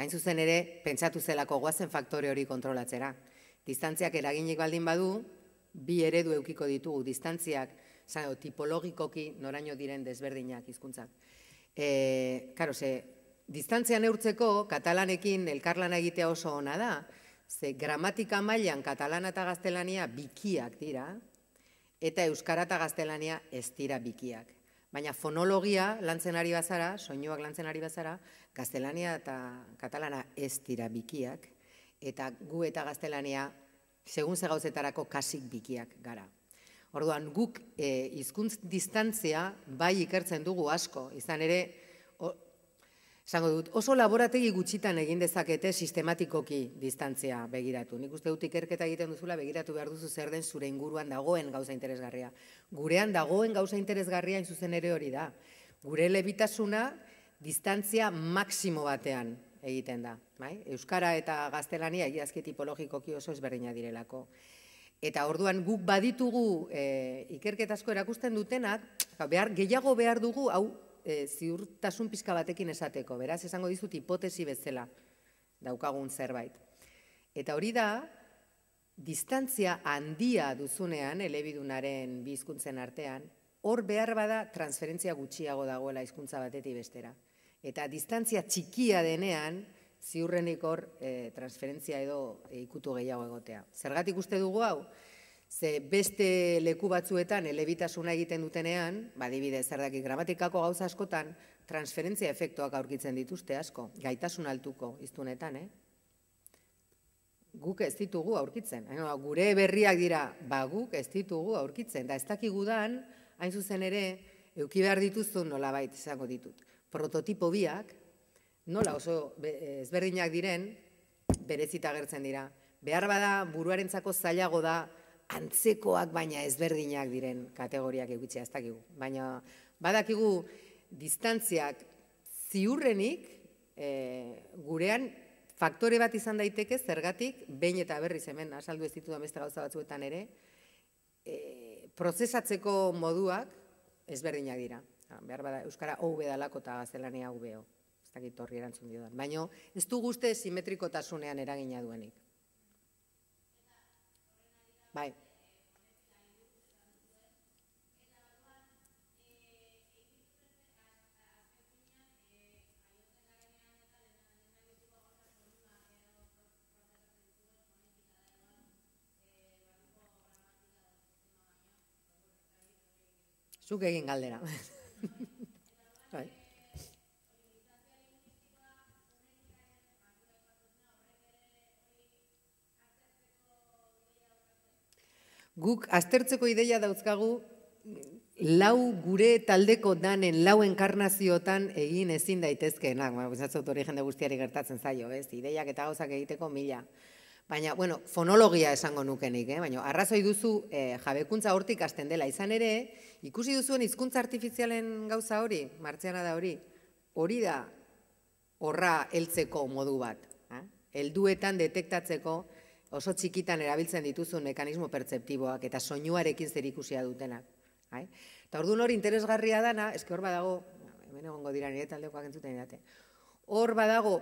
hain zuzen ere, pentsatu zelako guazen faktore hori kontrolatzera. Distantziak eraginik baldin badu, bi eredu eukiko ditugu distantziak, zaino, tipologikoki noraino diren desberdinak hizkuntzak. E, karo, ze, distantzia neurtzeko, katalanekin elkarlana egitea oso ona da, ze gramatika mailan katalana eta gaztelania bikiak dira, eta euskara eta gaztelania ez dira bikiak baina fonologia lantzen ari bazara, soinuak lantzen ari bazara, gaztelania eta katalana ez dira bikiak, eta gu eta gaztelania segun ze gauzetarako kasik bikiak gara. Orduan guk eh, hizkuntz distantzia bai ikertzen dugu asko, izan ere Zango dut, oso laborategi gutxitan egin dezakete sistematikoki distantzia begiratu. Nik uste dut ikerketa egiten duzula begiratu behar duzu zer den zure inguruan dagoen gauza interesgarria. Gurean dagoen gauza interesgarria inzuzen ere hori da. Gure lebitasuna distantzia maksimo batean egiten da. Bai? Euskara eta gaztelania egiazki tipologikoki oso ezberdinak direlako. Eta orduan guk baditugu e, eh, ikerketazko erakusten dutenak, ba, behar, gehiago behar dugu hau e, ziurtasun pixka batekin esateko, beraz esango dizut hipotesi bezala daukagun zerbait. Eta hori da distantzia handia duzunean elebidunaren bi hizkuntzen artean, hor behar bada transferentzia gutxiago dagoela hizkuntza batetik bestera. Eta distantzia txikia denean ziurrenik hor eh, transferentzia edo eh, ikutu gehiago egotea. Zergatik uste dugu hau? Ze beste leku batzuetan elebitasuna egiten dutenean, ba zer gramatikako gauza askotan, transferentzia efektuak aurkitzen dituzte asko, gaitasun altuko iztunetan, eh? Guk ez ditugu aurkitzen, gure berriak dira, ba guk ez ditugu aurkitzen, da ez dakigudan, hain zuzen ere, eukibar dituzun nola baita izango ditut. Prototipo biak, nola oso ezberdinak diren, berezita gertzen dira. Behar bada, buruaren zako zailago da, antzekoak baina ezberdinak diren kategoriak egutzea ez dakigu. Baina badakigu distantziak ziurrenik eh, gurean faktore bat izan daiteke zergatik behin eta berriz hemen asaldu ez ditu beste gauza batzuetan ere e, prozesatzeko moduak ezberdinak dira. Ah, behar bada Euskara hau bedalako eta gaztelania hau beho. Ez dakit horri erantzun dio Baina ez du guzte simetrikotasunean eragina duenik. Bai. Eh, galdera. Bai. guk aztertzeko ideia dauzkagu lau gure taldeko danen lau enkarnaziotan egin ezin daitezkeena, ah, bueno, bizatz hori jende guztiari gertatzen zaio, ez? Ideiak eta gauzak egiteko mila. Baina, bueno, fonologia esango nukenik, eh? Baina, arrazoi duzu eh, jabekuntza hortik asten dela izan ere, ikusi duzuen hizkuntza artifizialen gauza hori, martzeana da hori, hori da horra heltzeko modu bat, eh? Elduetan detektatzeko, oso txikitan erabiltzen dituzun mekanismo pertzeptiboak eta soinuarekin zer ikusia dutenak. Bai? Eta hor hori interesgarria dana, eski hor badago, hemen egongo dira nire taldekoak entzuten hor badago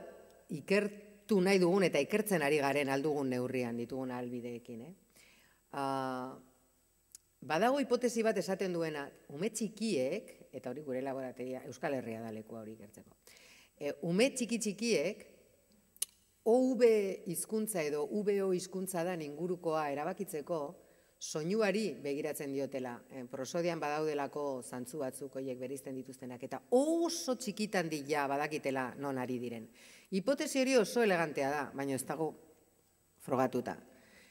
ikertu nahi dugun eta ikertzen ari garen aldugun neurrian ditugun albideekin. Eh? Ah, badago hipotesi bat esaten duena, ume txikiek, eta hori gure laborategia, Euskal Herria da hori ikertzeko, eh, ume txiki txikiek, OV hizkuntza edo VO hizkuntza da ingurukoa erabakitzeko soinuari begiratzen diotela. Eh, prosodian badaudelako zantzu batzuk hoiek beristen dituztenak eta oso txikitan dila badakitela non ari diren. Hipotesi hori oso elegantea da, baina ez dago frogatuta.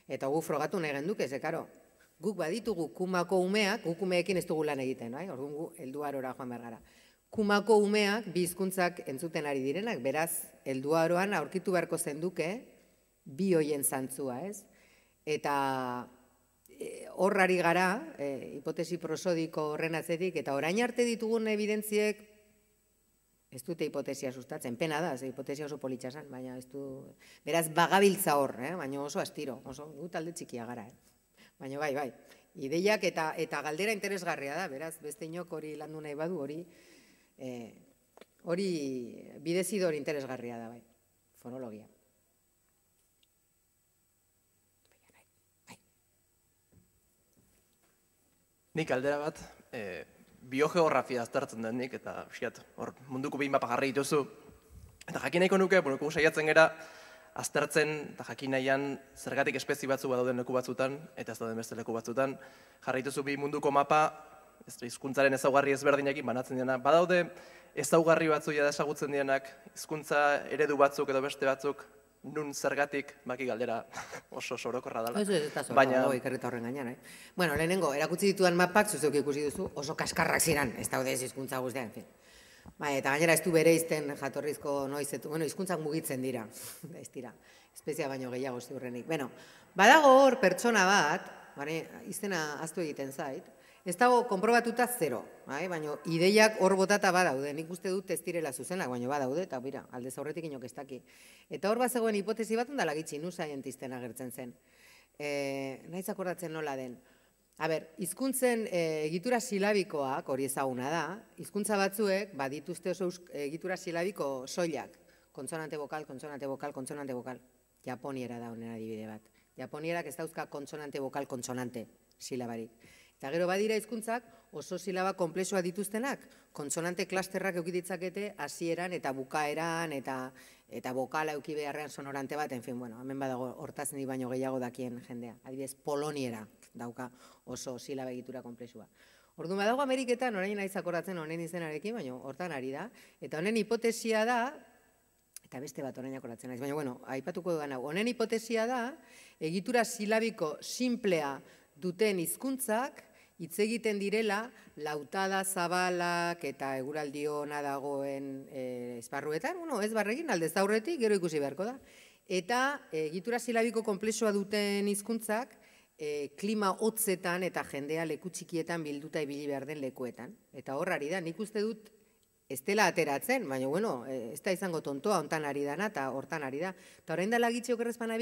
Eta gu frogatu nahi genduke, ez karo, guk baditugu kumako umeak, gukumeekin ez dugu lan egiten, bai? Orduan gu helduarora joan bergara kumako umeak bizkuntzak entzuten ari direnak, beraz, helduaroan aurkitu beharko zenduke, bi hoien zantzua, ez? Eta e, gara, e, hipotesi prosodiko horren atzetik, eta orain arte ditugun evidentziek, ez dute hipotesia sustatzen, pena da, ze hipotesia oso politxasan, baina ez du, beraz, bagabiltza hor, eh? baina oso astiro, oso, gu talde txikia gara, eh? baina bai, bai, ideiak eta, eta galdera interesgarria da, beraz, beste inok hori landu nahi badu hori, Eh, hori bidezido hori interesgarria da bai, fonologia.
Nik aldera bat, eh, biogeografia aztertzen den nik, eta hor munduko behin mapa harri dituzu. Eta jakin nahiko nuke, buruko saiatzen gara, aztertzen, eta jakin nahian, zergatik espezi batzu badauden leku batzutan, eta ez dauden beste leku batzutan, jarraituzu dituzu bi munduko mapa, hizkuntzaren ezaugarri ezberdinekin banatzen diena. Badaude ezaugarri batzu ja esagutzen dienak, hizkuntza eredu batzuk edo beste batzuk nun zergatik maki galdera oso
sorokorra dela. baina hoe ikerreta horren gainean, eh. Bueno, lehenengo erakutsi dituan mapak zuzeuk ikusi duzu oso kaskarrak ziran, ez daude ez hizkuntza guztia, Bai, eta gainera ez du bereizten jatorrizko noizetu, bueno, hizkuntzak mugitzen dira, ez dira. Espezia baino gehiago ziurrenik. Bueno, badago hor pertsona bat, bane, izena aztu egiten zait, Ez dago, konprobatuta zero, bai? baina ideiak hor botata badaude, nik uste dut ez direla zuzenak, baina badaude, eta bera, alde zaurretik inok ez daki. Eta hor bazegoen hipotezi bat ondala gitzi, nu saientisten agertzen zen. E, naiz akordatzen nola den. A ber, izkuntzen eh, egitura silabikoak, hori ezaguna da, hizkuntza batzuek badituzte oso egitura silabiko soilak, kontsonante bokal, kontsonante bokal, kontsonante bokal. Japoniera da honen adibide bat. Japonierak ez dauzka kontsonante bokal, kontsonante silabarik. Eta gero badira hizkuntzak oso silaba konplexua dituztenak, kontsonante klasterrak eukiditzakete, ditzakete hasieran eta bukaeran eta eta bokala euki beharrean sonorante bat, en fin, bueno, hemen badago hortazni baino gehiago dakien jendea. Adibidez, poloniera dauka oso silaba egitura konplexua. Ordu badago Ameriketan orain naiz akordatzen honen izenarekin, baino hortan ari da. Eta honen hipotesia da eta beste bat orain akordatzen naiz, baino bueno, aipatuko da hau. Honen hipotesia da egitura silabiko simplea duten hizkuntzak hitz egiten direla, lautada zabalak eta eguraldi dagoen eh, esparruetan, bueno, ez barrekin, aldez aurretik, gero ikusi beharko da. Eta eh, egitura silabiko konplexua duten hizkuntzak eh, klima hotzetan eta jendea leku txikietan bilduta ibili behar den lekuetan. Eta hor ari da, nik uste dut estela ateratzen, baina bueno, ez da izango tontoa ontan ari dana eta hortan ari da. Eta horrein dela gitxe okerrezpan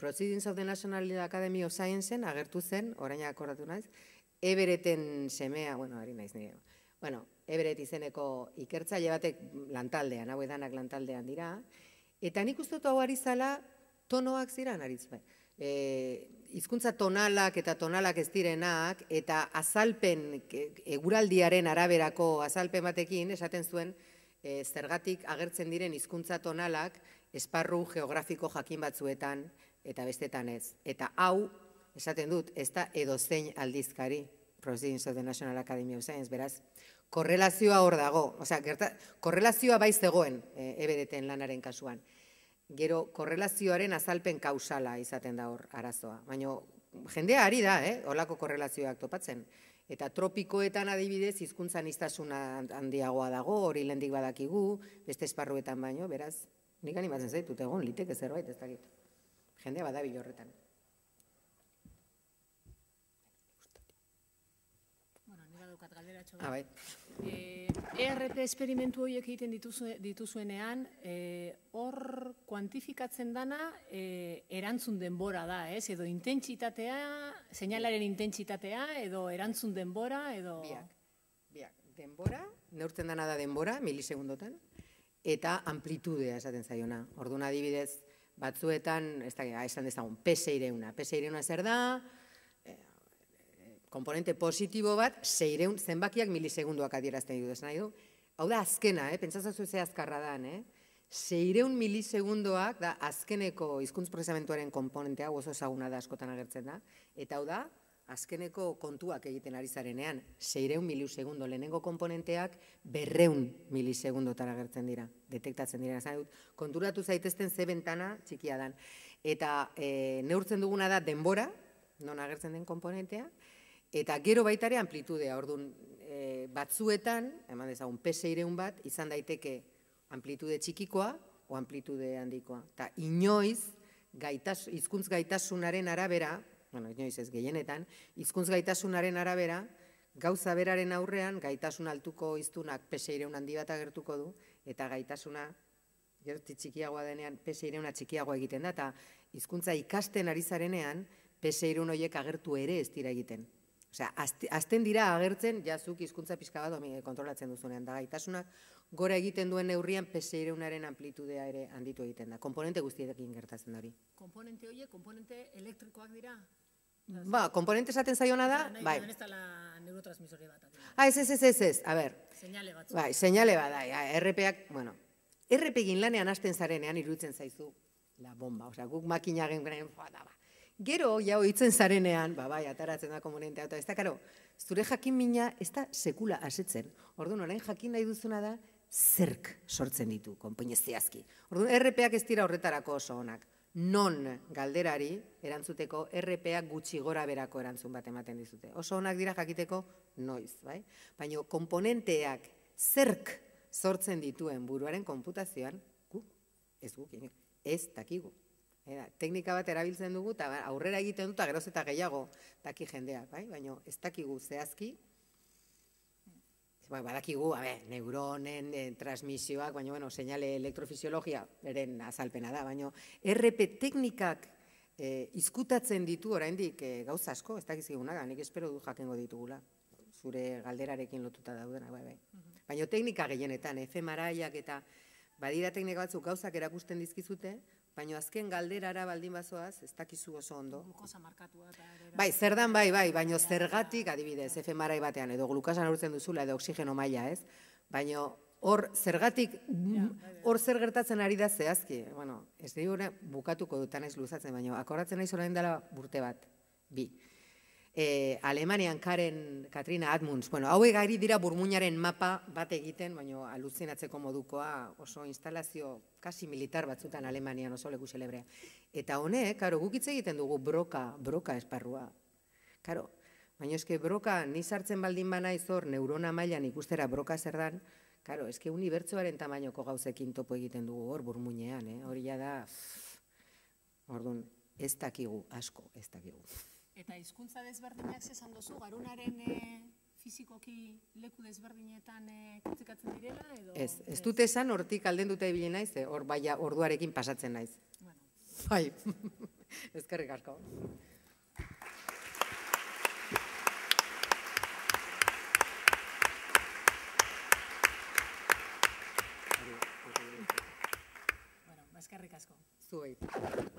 Proceedings of the National Academy of Sciencesen agertu zen, orain akordatu naiz, Ebereten semea, bueno, ari naiz nire, bueno, Eberet izeneko ikertzaile batek lantaldean, hau edanak lantaldean dira, eta nik uste hau ari zala tonoak ziren ari zala. E, izkuntza tonalak eta tonalak ez direnak, eta azalpen, eguraldiaren e, araberako azalpen batekin, esaten zuen, e, zergatik agertzen diren hizkuntza tonalak esparru geografiko jakin batzuetan eta bestetan ez. Eta hau esaten dut, ez da edo aldizkari, Proceedings of the National Academy of Science, beraz, korrelazioa hor dago, oza, gerta, korrelazioa bai zegoen e, ebedeten lanaren kasuan. Gero, korrelazioaren azalpen kausala izaten da hor arazoa. Baina, jendea ari da, eh, holako korrelazioak topatzen. Eta tropikoetan adibidez, izkuntzan iztasuna handiagoa dago, hori lendik badakigu, beste esparruetan baino, beraz, nik animatzen zaitut egon, liteke zerbait ez dakit. Jendea badabil horretan. Bai. Eh,
ERT esperimentu horiek egiten dituzu, dituzuenean, eh, hor kuantifikatzen dana eh, erantzun denbora da, ez? Edo intentsitatea, seinalaren intentsitatea, edo erantzun denbora, edo...
Biak, biak, denbora, neurtzen dana da denbora, milisegundotan, eta amplitudea esaten zaiona. Orduan adibidez, batzuetan, ez da, ah, esan dezagun, peseireuna. Peseireuna zer da, peseireuna zer da, komponente positibo bat, seireun zenbakiak milisegunduak adierazten dut, ez nahi du? Hau da, azkena, eh? Pentsazazu ze azkarra dan, eh? Seireun milisegunduak, da, azkeneko izkuntz prozesamentuaren komponentea, oso ezaguna da, askotan agertzen da, eta hau da, azkeneko kontuak egiten ari zarenean, seireun milisegundo lehenengo komponenteak,
berreun
milisegundotara agertzen dira, detektatzen dira, ez dut. Konturatu zaitezten ze bentana txikia dan. Eta eh, neurtzen duguna da denbora, non agertzen den komponentea, Eta gero baitare amplitudea, orduan e, batzuetan, eman dezagun, peseireun bat, izan daiteke amplitude txikikoa o amplitude handikoa. Eta inoiz, gaitas, izkuntz gaitasunaren arabera, bueno, inoiz ez gehienetan, izkuntz gaitasunaren arabera, gauza beraren aurrean, gaitasun altuko iztunak peseireun handi bat agertuko du, eta gaitasuna, gerti txikiagoa denean, peseireuna txikiagoa egiten da, eta hizkuntza ikasten ari zarenean, peseireun horiek agertu ere ez dira egiten. Osea, azten dira agertzen, jazuk hizkuntza pixka bat kontrolatzen duzunean, da gaitasunak, gora egiten duen neurrian peseireunaren amplitudea ere handitu egiten da. Komponente guztietekin gertatzen hori.
Komponente hoie, komponente elektrikoak dira?
Ba, komponente esaten zaiona da, bai. Ez
la neurotransmisori bat.
Ah, ez, ez, ez, ez, ez, a ber. Seinale bat. Bai, seinale bat, da, bai, RPak, bueno. RP lanean hasten zarenean irutzen zaizu la bomba, osea, guk makina genuen, da, ba, Gero, ja hitzen zarenean, ba, bai, ataratzen da komunentea, eta ez da, karo, zure jakin mina ez da sekula asetzen. Orduan, orain jakin nahi duzuna da, zerk sortzen ditu, zehazki. Orduan, RPak ez dira horretarako oso onak. Non galderari erantzuteko RPak gutxi gora berako erantzun bat ematen dizute. Oso onak dira jakiteko noiz, bai? Baina, komponenteak zerk sortzen dituen buruaren komputazioan, gu, ez gu, ez dakigu teknika bat erabiltzen dugu eta ba, aurrera egiten dut geroz eta gehiago daki jendeak, bai? baina ez dakigu zehazki, bai, badakigu, a be, neuronen, e, transmisioak, baina bueno, seinale elektrofisiologia eren azalpena da, baina RP teknikak e, izkutatzen ditu oraindik e, gauza asko, ez dakizkiguna, nik espero du jakengo ditugula zure galderarekin lotuta daudena, bai, bai. Mhm. Baina teknika gehienetan, maraiak eta badira teknika batzuk gauzak erakusten dizkizute, baina azken galderara baldin bazoaz, ez dakizu oso ondo. markatu Bai, zer dan bai, bai, baina zergatik adibidez, efe marai batean, edo glukosa nahurtzen duzula, edo oksigeno maila, ez? Baina hor zergatik, hor zer gertatzen ari da zehazki. Bueno, ez dira bukatuko dutan ez luzatzen, baina akoratzen nahi zorain dela burte bat, bi e, Alemanian karen Katrina Admunds, bueno, haue gari dira burmuñaren mapa bat egiten, baino aluzinatzeko modukoa oso instalazio kasi militar batzutan Alemanian oso leku celebrea. Eta hone, karo, gukitz egiten dugu broka, broka esparrua. Karo, baina eske broka nizartzen baldin bana izor neurona mailan ikustera broka zerdan, Claro, karo, eske unibertsoaren tamainoko gauzekin topo egiten dugu hor burmuinean, eh? Hori da. Ordun, ez dakigu asko, ez dakigu. Eta
hizkuntza desberdinak esan dozu, garunaren eh, fizikoki leku desberdinetan e, kritikatzen direla edo Ez, ez dute esan
hortik aldenduta dute ibili naiz, eh? hor baia orduarekin pasatzen naiz. Bueno. Bai. Ezkerrik
asko. Eskerrik asko.